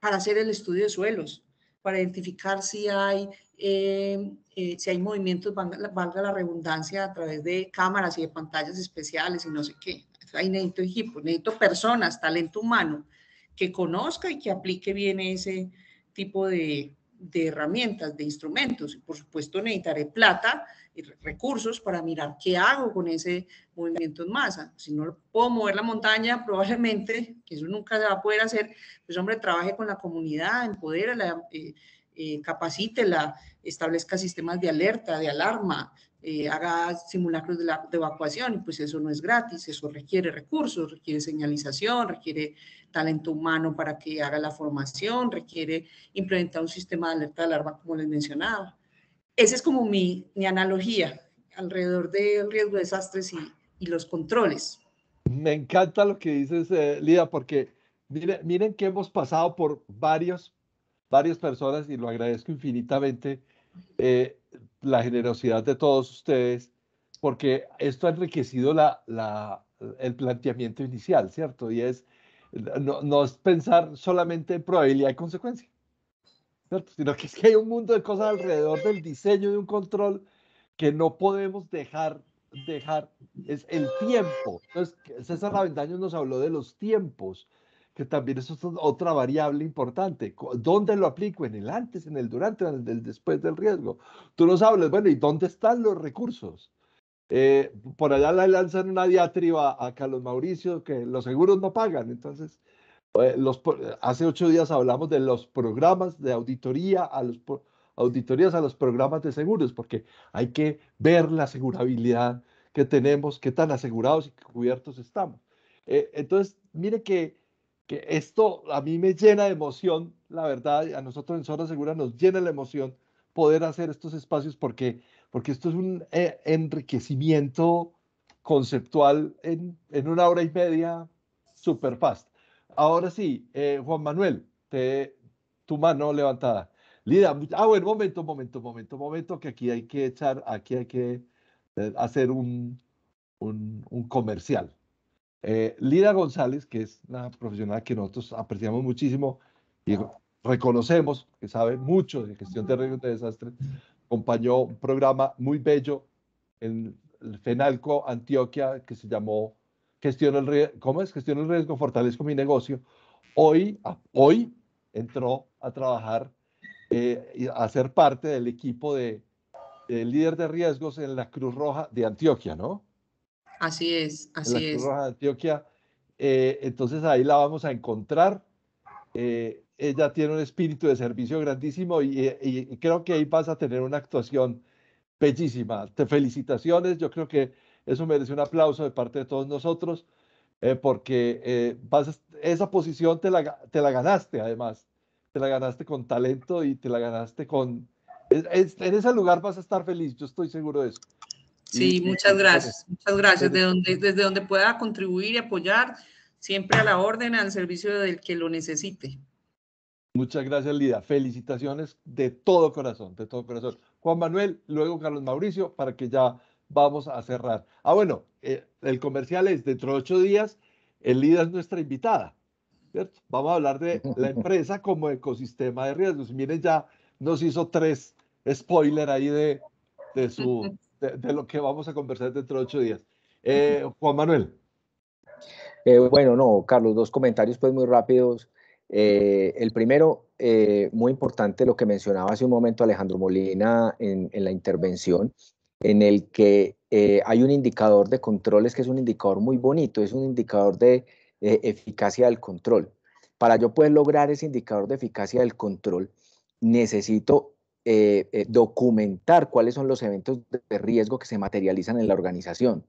S8: para hacer el estudio de suelos, para identificar si hay eh, eh, si hay movimientos, valga la redundancia, a través de cámaras y de pantallas especiales y no sé qué. Ahí necesito equipo, necesito personas, talento humano que conozca y que aplique bien ese tipo de, de herramientas, de instrumentos. Y por supuesto necesitaré plata y recursos para mirar qué hago con ese movimiento en masa. Si no puedo mover la montaña, probablemente, que eso nunca se va a poder hacer, pues hombre, trabaje con la comunidad, empodérala, eh, eh, capacítela, establezca sistemas de alerta, de alarma, eh, haga simulacros de, evacuación, y pues eso no es gratis, eso requiere recursos, requiere señalización, requiere talento humano para que haga la formación, requiere implementar un sistema de alerta de alarma, como les mencionaba. Esa es como mi, analogía alrededor del riesgo de desastres y, y, los controles.
S1: Me encanta lo que dices, eh, porque miren que hemos pasado por varios, varias personas y lo agradezco infinitamente eh, la generosidad de todos ustedes, porque esto ha enriquecido el planteamiento inicial, ¿cierto? Y es, no, es pensar solamente en probabilidad y consecuencia, ¿cierto? Sino que es que hay un mundo de cosas alrededor del diseño de un control que no podemos dejar dejar es el tiempo. Entonces, César Avendaño nos habló de los tiempos, que también eso es otra variable importante. ¿Dónde lo aplico? En el antes, en el durante, en el después del riesgo. Tú nos sabes bueno, ¿y dónde están los recursos? Eh, por allá le lanzan una diatriba a Carlos Mauricio que los seguros no pagan. Entonces, eh, los, hace ocho días hablamos de los programas de auditoría a los auditorías a los programas de seguros, porque hay que ver la asegurabilidad que tenemos, qué tan asegurados y cubiertos estamos. Eh, entonces, mire que que esto a mí me llena de emoción, la verdad, a nosotros en Zona Segura nos llena la emoción poder hacer estos espacios porque, porque esto es un eh, enriquecimiento conceptual en, una hora y media super fast. Ahora sí, eh, Juan Manuel, tu mano levantada. Lida, ah, bueno, momento, momento, momento, momento, que aquí hay que echar, aquí hay que eh, hacer un comercial. Eh, Lira González, que es una profesional que nosotros apreciamos muchísimo y reconocemos que sabe mucho de gestión de riesgos de desastres, acompañó un programa muy bello en el FENALCO Antioquia que se llamó Gestión el riesgo, ¿cómo es? Gestión el riesgo, fortalezco mi negocio. Hoy, hoy entró a trabajar, eh, y a ser parte del equipo de, de líder de riesgos en la Cruz Roja de Antioquia, ¿no?
S8: Así es, así la es.
S1: Antioquia. Eh, entonces ahí la vamos a encontrar. Eh, ella tiene un espíritu de servicio grandísimo y, creo que ahí vas a tener una actuación bellísima. Te felicitaciones, yo creo que eso merece un aplauso de parte de todos nosotros, eh, porque vas, esa posición te la, ganaste además, te la ganaste con talento y te la ganaste con... en ese lugar
S8: vas a estar feliz, yo estoy seguro de eso. Sí, muchas pues, gracias, muchas gracias. De donde, desde donde pueda contribuir y apoyar, siempre a la orden, al servicio del que lo necesite.
S1: Muchas gracias, Lida. Felicitaciones de todo corazón, de todo corazón. Juan Manuel, luego Carlos Mauricio, para que ya vamos a cerrar. Ah, bueno, eh, el comercial es dentro de ocho días, el Lida es nuestra invitada, ¿cierto? Vamos a hablar de la empresa como ecosistema de riesgos. Miren, ya nos hizo tres spoilers ahí de, de su de, lo que vamos a conversar dentro de ocho días. Eh, Juan Manuel.
S3: Eh, bueno, no, Carlos, dos comentarios pues muy rápidos. Eh, el primero, muy importante lo que mencionaba hace un momento Alejandro Molina en, en la intervención, en el que hay un indicador de controles que es un indicador muy bonito, es un indicador de eficacia del control. Para yo poder lograr ese indicador de eficacia del control, necesito eh, eh, documentar cuáles son los eventos de riesgo que se materializan en la organización.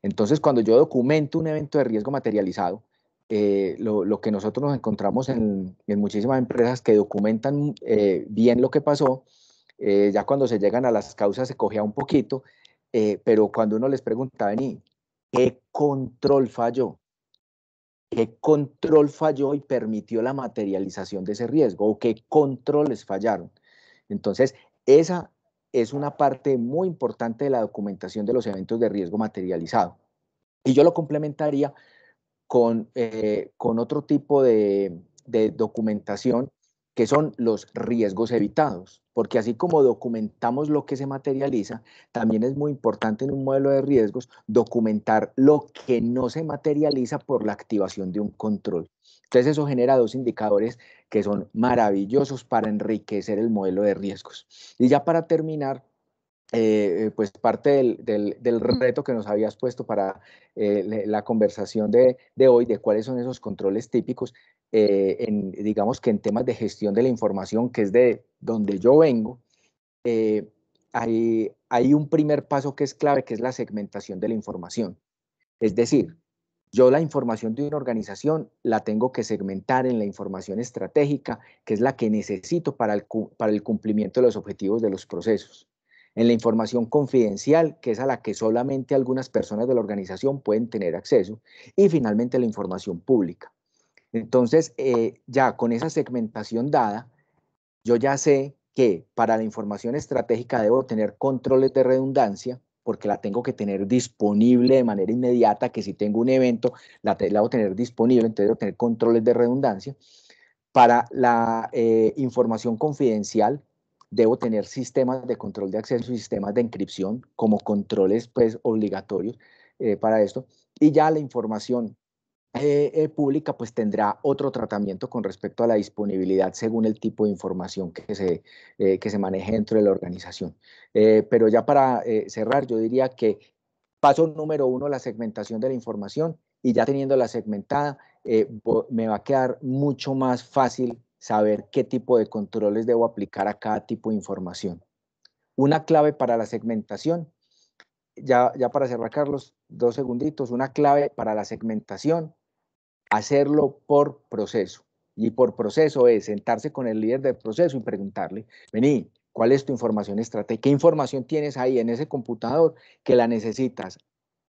S3: Entonces, cuando yo documento un evento de riesgo materializado, eh, lo, que nosotros nos encontramos en, muchísimas empresas que documentan bien lo que pasó, ya cuando se llegan a las causas se cogía un poquito, pero cuando uno les pregunta, ni ¿qué control falló? ¿Qué control falló y permitió la materialización de ese riesgo? ¿O qué controles fallaron? Entonces, esa es una parte muy importante de la documentación de los eventos de riesgo materializado. Y yo lo complementaría con, eh, otro tipo de documentación que son los riesgos evitados, porque así como documentamos lo que se materializa, también es muy importante en un modelo de riesgos documentar lo que no se materializa por la activación de un control. Entonces eso genera dos indicadores que son maravillosos para enriquecer el modelo de riesgos. Y ya para terminar, eh, eh, pues parte del, reto que nos habías puesto para eh, la conversación de, hoy, de cuáles son esos controles típicos, digamos que en temas de gestión de la información, que es de donde yo vengo, hay, un primer paso que es clave, que es la segmentación de la información. Es decir, yo la información de una organización la tengo que segmentar en la información estratégica, que es la que necesito para el cumplimiento de los objetivos de los procesos en la información confidencial, que es a la que solamente algunas personas de la organización pueden tener acceso, y finalmente la información pública. Entonces, eh, ya con esa segmentación dada, yo ya sé que para la información estratégica debo tener controles de redundancia, porque la tengo que tener disponible de manera inmediata, que si tengo un evento, la, tengo debo tener disponible, entonces debo tener controles de redundancia. Para la eh, información confidencial, debo tener sistemas de control de acceso y sistemas de encripción como controles pues, obligatorios eh, para esto. Y ya la información eh, eh, pública pues tendrá otro tratamiento con respecto a la disponibilidad según el tipo de información que se, que se maneje dentro de la organización. pero ya para cerrar, yo diría que paso número uno, la segmentación de la información y ya teniendo la segmentada, me va a quedar mucho más fácil saber qué tipo de controles debo aplicar a cada tipo de información. Una clave para la segmentación, ya, para cerrar, Carlos, dos segunditos, una clave para la segmentación, hacerlo por proceso. Y por proceso es sentarse con el líder del proceso y preguntarle, vení, ¿cuál es tu información estratégica? ¿Qué información tienes ahí en ese computador que la necesitas?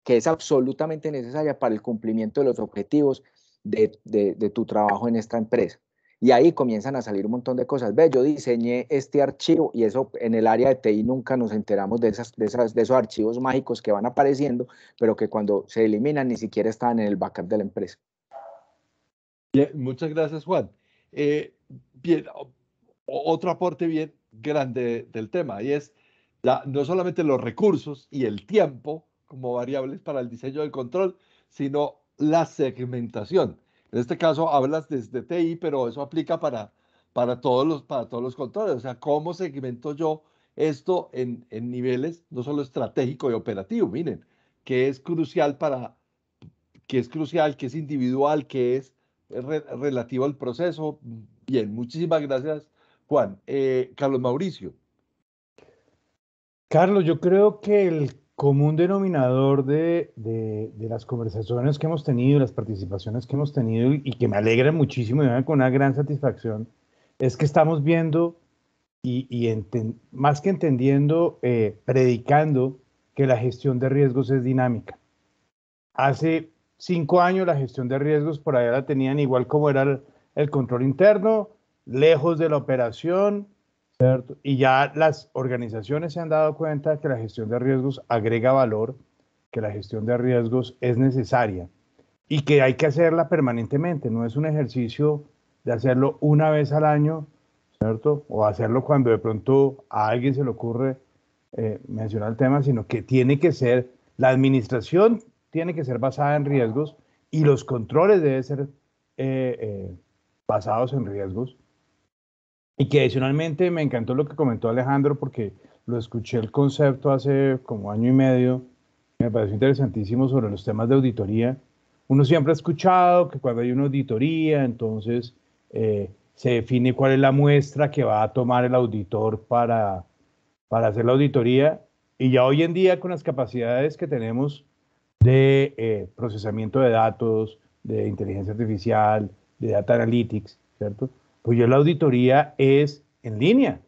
S3: Que es absolutamente necesaria para el cumplimiento de los objetivos de tu trabajo en esta empresa y ahí comienzan a salir un montón de cosas. Ve, yo diseñé este archivo y eso en el área de TI nunca nos enteramos de, esas, de esos archivos mágicos que van apareciendo, pero que cuando se eliminan ni siquiera estaban en el backup de la empresa.
S1: muchas gracias Juan. Eh, bien, otro aporte bien grande del tema y es no solamente los recursos y el tiempo como variables para el diseño del control, sino la segmentación en este caso hablas desde TI, pero eso aplica para, para, todos, los, para todos los controles. O sea, ¿cómo segmento yo esto en, niveles no solo estratégico y operativo? Miren, que es crucial para, que es crucial, que es individual, que es relativo al proceso. Bien, muchísimas gracias, Juan. Eh, Carlos Mauricio.
S6: Carlos, yo creo que el como un denominador de, de, las conversaciones que hemos tenido, las participaciones que hemos tenido y que me alegra muchísimo y me con una gran satisfacción, es que estamos viendo y, más que entendiendo, eh, predicando que la gestión de riesgos es dinámica. Hace cinco años la gestión de riesgos por allá la tenían igual como era el, el control interno, lejos de la operación, y ya las organizaciones se han dado cuenta que la gestión de riesgos agrega valor, que la gestión de riesgos es necesaria y que hay que hacerla permanentemente, no es un ejercicio de hacerlo una vez al año, ¿cierto? O hacerlo cuando de pronto a alguien se le ocurre eh, mencionar el tema, sino que tiene que ser, la administración tiene que ser basada en riesgos y los controles deben ser eh, eh, basados en riesgos y que adicionalmente me encantó lo que comentó Alejandro porque lo escuché el concepto hace como año y medio, me pareció interesantísimo sobre los temas de auditoría. Uno siempre ha escuchado que cuando hay una auditoría, entonces eh, se define cuál es la muestra que va a tomar el auditor para, hacer la auditoría. Y ya hoy en día con las capacidades que tenemos de eh, procesamiento de datos, de inteligencia artificial, de data analytics, ¿cierto? Pues yo la auditoría es en línea,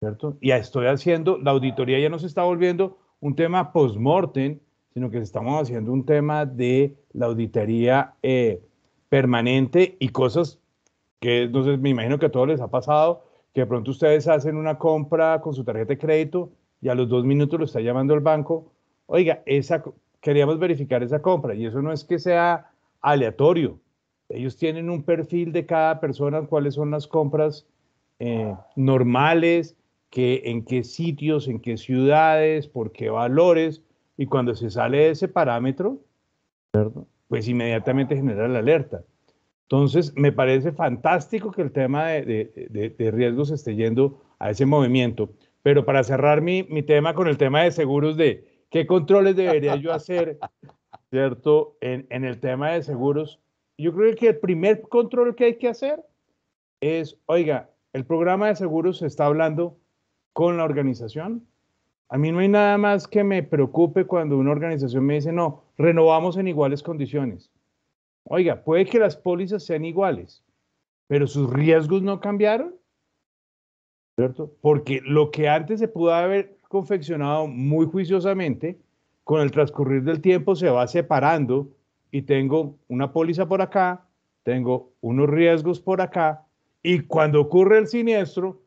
S6: ¿cierto? Ya estoy haciendo, la auditoría ya no se está volviendo un tema post-mortem, sino que estamos haciendo un tema de la auditoría eh, permanente y cosas que entonces me imagino que a todos les ha pasado, que de pronto ustedes hacen una compra con su tarjeta de crédito y a los dos minutos lo está llamando el banco, oiga, esa, queríamos verificar esa compra y eso no es que sea aleatorio, ellos tienen un perfil de cada persona, cuáles son las compras eh, normales, que, en qué sitios, en qué ciudades, por qué valores. Y cuando se sale de ese parámetro, pues inmediatamente genera la alerta. Entonces, me parece fantástico que el tema de, riesgos esté yendo a ese movimiento. Pero para cerrar mi, tema con el tema de seguros, de qué controles debería yo hacer, ¿cierto? en el tema de seguros, yo creo que el primer control que hay que hacer es, oiga, el programa de seguros está hablando con la organización. A mí no hay nada más que me preocupe cuando una organización me dice, no, renovamos en iguales condiciones. Oiga, puede que las pólizas sean iguales, pero sus riesgos no cambiaron, ¿cierto? Porque lo que antes se pudo haber confeccionado muy juiciosamente, con el transcurrir del tiempo se va separando y tengo una póliza por acá, tengo unos riesgos por acá, y cuando ocurre el siniestro,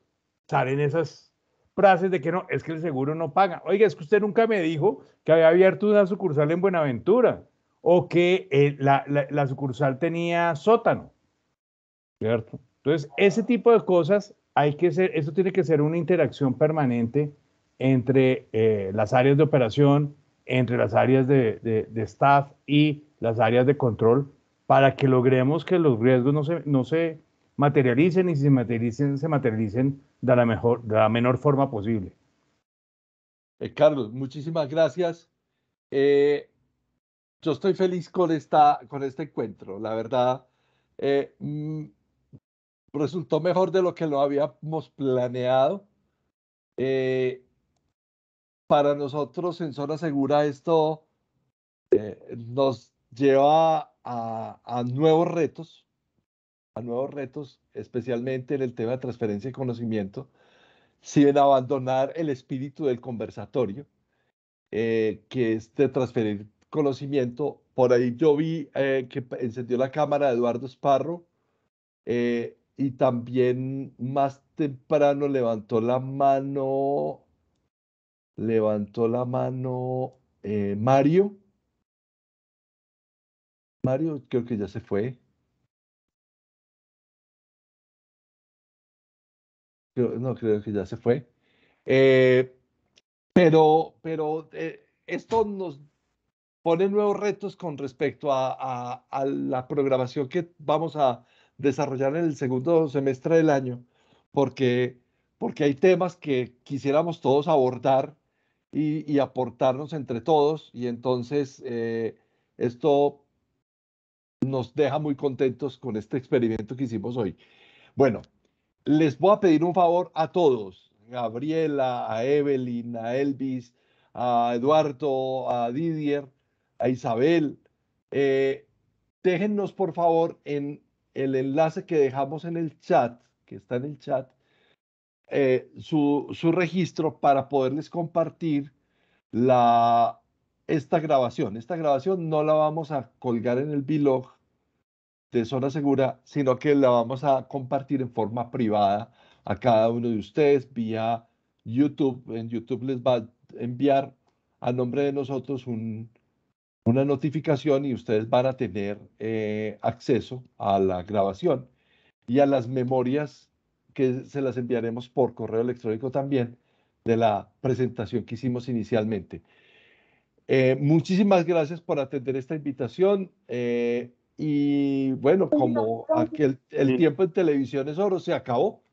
S6: salen esas frases de que no, es que el seguro no paga. Oiga, es que usted nunca me dijo que había abierto una sucursal en Buenaventura o que eh, la, sucursal tenía sótano. ¿Cierto? Entonces, ese tipo de cosas hay que ser, eso tiene que ser una interacción permanente entre eh, las áreas de operación, entre las áreas de staff y las áreas de control para que logremos que los riesgos no se, no se materialicen y si se materialicen, se materialicen de la, mejor, de la menor forma posible.
S1: Eh, Carlos, muchísimas gracias. Eh, yo estoy feliz con, esta, con este encuentro. La verdad, eh, mm, resultó mejor de lo que lo habíamos planeado. para nosotros en Zona Segura esto nos lleva a, nuevos retos, a nuevos retos, especialmente en el tema de transferencia de conocimiento, sin abandonar el espíritu del conversatorio, eh, que es de transferir conocimiento. Por ahí yo vi eh, que encendió la cámara Eduardo Esparro eh, y también más temprano levantó la mano, levantó la mano Mario Mario creo que ya se fue. no, creo que ya se fue. Eh, pero pero eh, esto nos pone nuevos retos con respecto a, la programación que vamos a desarrollar en el segundo semestre del año, porque porque hay temas que quisiéramos todos abordar y, aportarnos entre todos. Y entonces eh, esto nos deja muy contentos con este experimento que hicimos hoy. Bueno, les voy a pedir un favor a todos, Gabriela, a Evelyn, a Elvis, a Eduardo, a Didier, a Isabel. Eh, déjennos por favor en el enlace que dejamos en el chat, que está en el chat, eh, su, registro para poderles compartir la, esta grabación. Esta grabación no la vamos a colgar en el blog, de Zona Segura, sino que la vamos a compartir en forma privada a cada uno de ustedes vía YouTube. En YouTube les va a enviar a nombre de nosotros una notificación y ustedes van a tener eh, acceso a la grabación y a las memorias que se las enviaremos por correo electrónico también de la presentación que hicimos inicialmente. Eh, muchísimas gracias por atender esta invitación. Eh, y bueno, como aquel, el tiempo en televisión es oro, se acabó.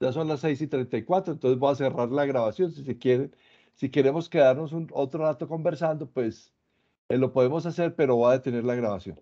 S1: Ya son las 6 y 34, entonces voy a cerrar la grabación. Si se quieren, si queremos quedarnos un, otro rato conversando, pues eh, lo podemos hacer, pero voy a detener la grabación.